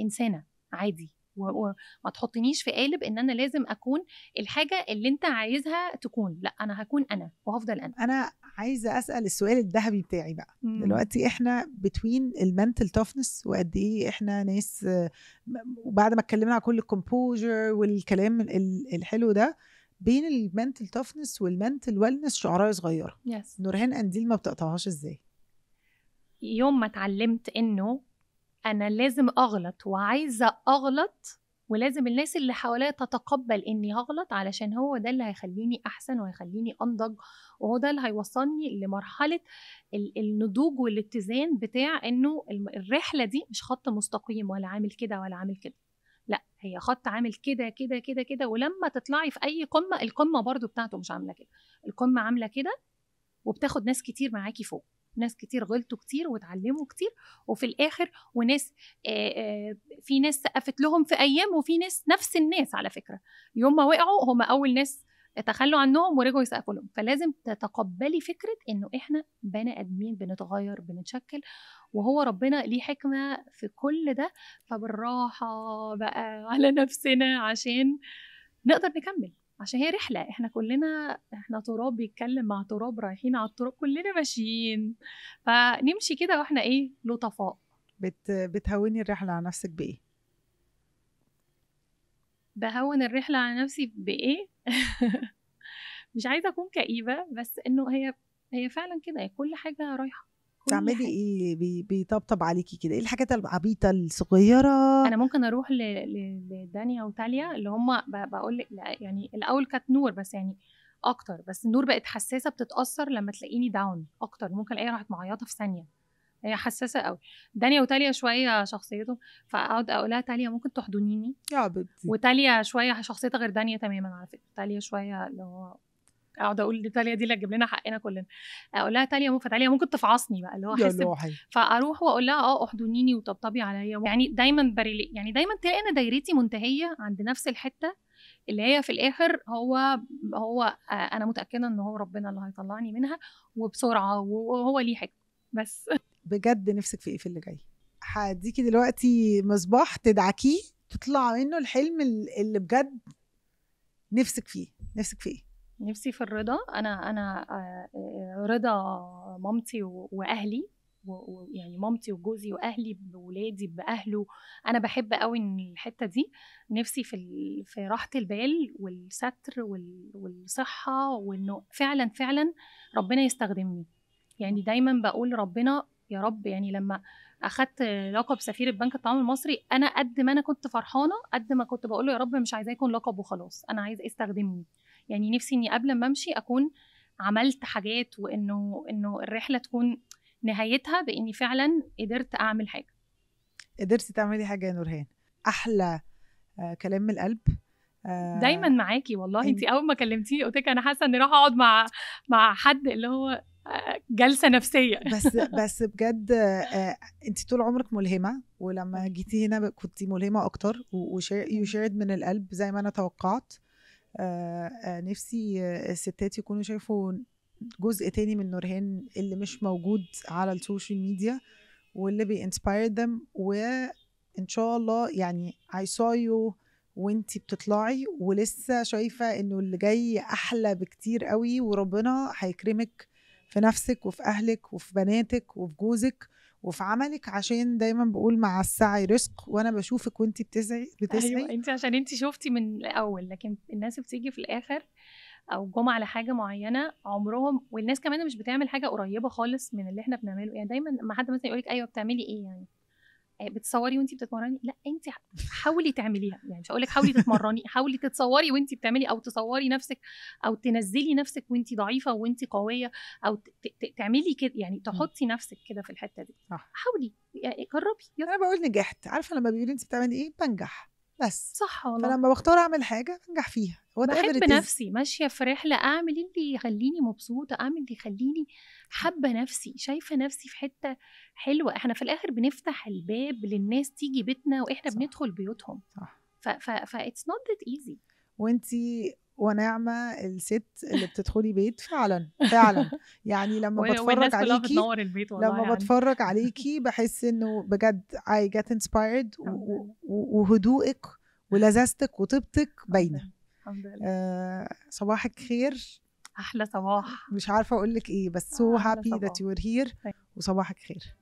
[SPEAKER 1] انسانه عادي وما تحطنيش في قالب ان انا لازم اكون الحاجه اللي انت عايزها تكون لا انا هكون انا وهفضل انا
[SPEAKER 2] انا عايزه اسال السؤال الذهبي بتاعي بقى مم. دلوقتي احنا بتوين المنتل توفنس وقد ايه احنا ناس وبعد ما اتكلمنا على كل الكومبوجر والكلام الحلو ده بين المنتل توفنس والمنتل ويلنس شعرايه صغيره yes. نورهان قنديل ما بتقطعهاش ازاي
[SPEAKER 1] يوم ما اتعلمت انه انا لازم اغلط وعايزه اغلط ولازم الناس اللي حواليا تتقبل اني هغلط علشان هو ده اللي هيخليني احسن وهيخليني انضج وهو ده اللي هيوصلني لمرحله النضوج والاتزان بتاع انه الرحله دي مش خط مستقيم ولا عامل كده ولا عامل كده لا هي خط عامل كده كده كده كده ولما تطلعي في اي قمه القمه برضو بتاعته مش عامله كده القمه عامله كده وبتاخد ناس كتير معاكي فوق ناس كتير غلطوا كتير وتعلموا كتير وفي الاخر وناس في ناس سقفت لهم في ايام وفي ناس نفس الناس على فكره يوم ما وقعوا هم اول ناس تخلوا عنهم ورجعوا يسقفوا لهم فلازم تتقبلي فكره انه احنا بني ادمين بنتغير بنتشكل وهو ربنا ليه حكمه في كل ده فبالراحه بقى على نفسنا عشان نقدر نكمل عشان هي رحله احنا كلنا احنا تراب بيتكلم مع تراب رايحين على التراب كلنا ماشيين فنمشي كده واحنا ايه لطفاء
[SPEAKER 2] بت بتهوني الرحله على نفسك بايه
[SPEAKER 1] بهون الرحله على نفسي بايه مش عايزه اكون كئيبه بس انه هي هي فعلا كده كل حاجه رايحه
[SPEAKER 2] بتعملي ايه بي... بيطبطب عليكي كده ايه الحاجات العبيطه الصغيره انا ممكن اروح
[SPEAKER 1] لدانيا وتاليا اللي هم بقول لك يعني الاول كانت نور بس يعني اكتر بس النور بقت حساسه بتتاثر لما تلاقيني داون اكتر ممكن الاقيها راحت معيطه في ثانيه هي حساسه قوي دانيا وتاليا شويه شخصيتهم فاقعد اقولها تاليا ممكن تحضنيني يا بنتي وتاليا شويه شخصيتها غير دانيا تماما على فكره تاليا شويه اللي هو اقعد اقول تاليا دي اللي هتجيب لنا حقنا كلنا اقول لها تاليا مو فتاليا ممكن تفعصني بقى اللي هو احس فاروح واقول لها اه احضنيني وطبطبي عليا يعني دايما بريلي يعني دايما تلاقي انا دايرتي منتهيه عند نفس الحته اللي هي في الاخر هو هو آه، انا متاكده ان هو ربنا اللي هيطلعني منها وبسرعه وهو ليه حكم بس بجد نفسك في ايه في اللي جاي
[SPEAKER 2] هديكي دلوقتي مصباح تدعكيه تطلع منه الحلم اللي بجد نفسك فيه نفسك فيه
[SPEAKER 1] نفسي في الرضا انا انا آه، آه، رضا مامتي واهلي ويعني مامتي وجوزي واهلي بولادي باهله انا بحب قوي الحته دي نفسي في في راحه البال والستر والصحه وانه فعلا فعلا ربنا يستخدمني يعني دايما بقول ربنا يا رب يعني لما اخدت لقب سفير البنك التعاون المصري انا قد ما انا كنت فرحانه قد ما كنت بقول له يا رب مش عايزاه يكون لقب وخلاص انا عايز استخدمني يعني نفسي اني قبل ما امشي اكون عملت حاجات وانه انه الرحله تكون نهايتها باني فعلا قدرت اعمل حاجه
[SPEAKER 2] قدرتي تعملي حاجه يا نورهان احلى آه كلام من القلب آه
[SPEAKER 1] دايما معاكي والله انت اول ما كلمتيني قلت لك انا حاسه اني راح اقعد مع مع حد اللي هو آه، جلسه نفسيه
[SPEAKER 2] بس بس بجد آه، انت طول عمرك ملهمه ولما جيتي هنا كنت ملهمه اكتر وشيرد من القلب زي ما انا توقعت آه، آه، نفسي آه، الستات يكونوا شايفوا جزء تاني من نورهان اللي مش موجود على السوشيال ميديا واللي بينسباير ذم وان شاء الله يعني I saw you وانتي بتطلعي ولسه شايفه انه اللي جاي احلى بكتير قوي وربنا هيكرمك في نفسك وفي اهلك وفي بناتك وفي جوزك وفي عملك عشان دايما بقول مع السعي رزق وانا بشوفك وانت بتسعي بتسعي ايوه
[SPEAKER 1] انت عشان انت شفتي من الاول لكن الناس بتيجي في الاخر او جم على حاجه معينه عمرهم والناس كمان مش بتعمل حاجه قريبه خالص من اللي احنا بنعمله يعني دايما ما حد مثلا يقول لك ايوه بتعملي ايه يعني آه، بتصوري وانت بتتمرني لا انت حاولي تعمليها يعني مش هقول لك حاولي تتمرني حاولي تتصوري وانت بتعملي او تصوري نفسك او تنزلي نفسك وانت ضعيفه وانت قويه او تعملي كده يعني تحطي نفسك كده في الحته دي صح حاولي
[SPEAKER 2] يعني جربي انا بقول نجحت عارفه لما بيقولي انت بتعملي ايه بنجح بس صح والله فلما بختار اعمل حاجه بنجح فيها بحب نفسي
[SPEAKER 1] ماشيه في رحله اعمل إيه اللي يخليني مبسوطه اعمل اللي يخليني حابه نفسي شايفه نفسي في حته حلوه احنا في الاخر بنفتح الباب للناس تيجي بيتنا واحنا صح. بندخل بيوتهم صح ف ف اتس نوت ذات ايزي
[SPEAKER 2] وانت ونعمه الست اللي بتدخلي بيت فعلا فعلا يعني لما بتفرج عليكي لما يعني. بتفرج عليكي بحس انه بجد I get inspired وهدوءك ولذاذتك وطيبتك باينه الحمد لله آه صباحك خير احلى صباح مش عارفه اقول لك ايه بس سو هابي ذات يو ار هير وصباحك خير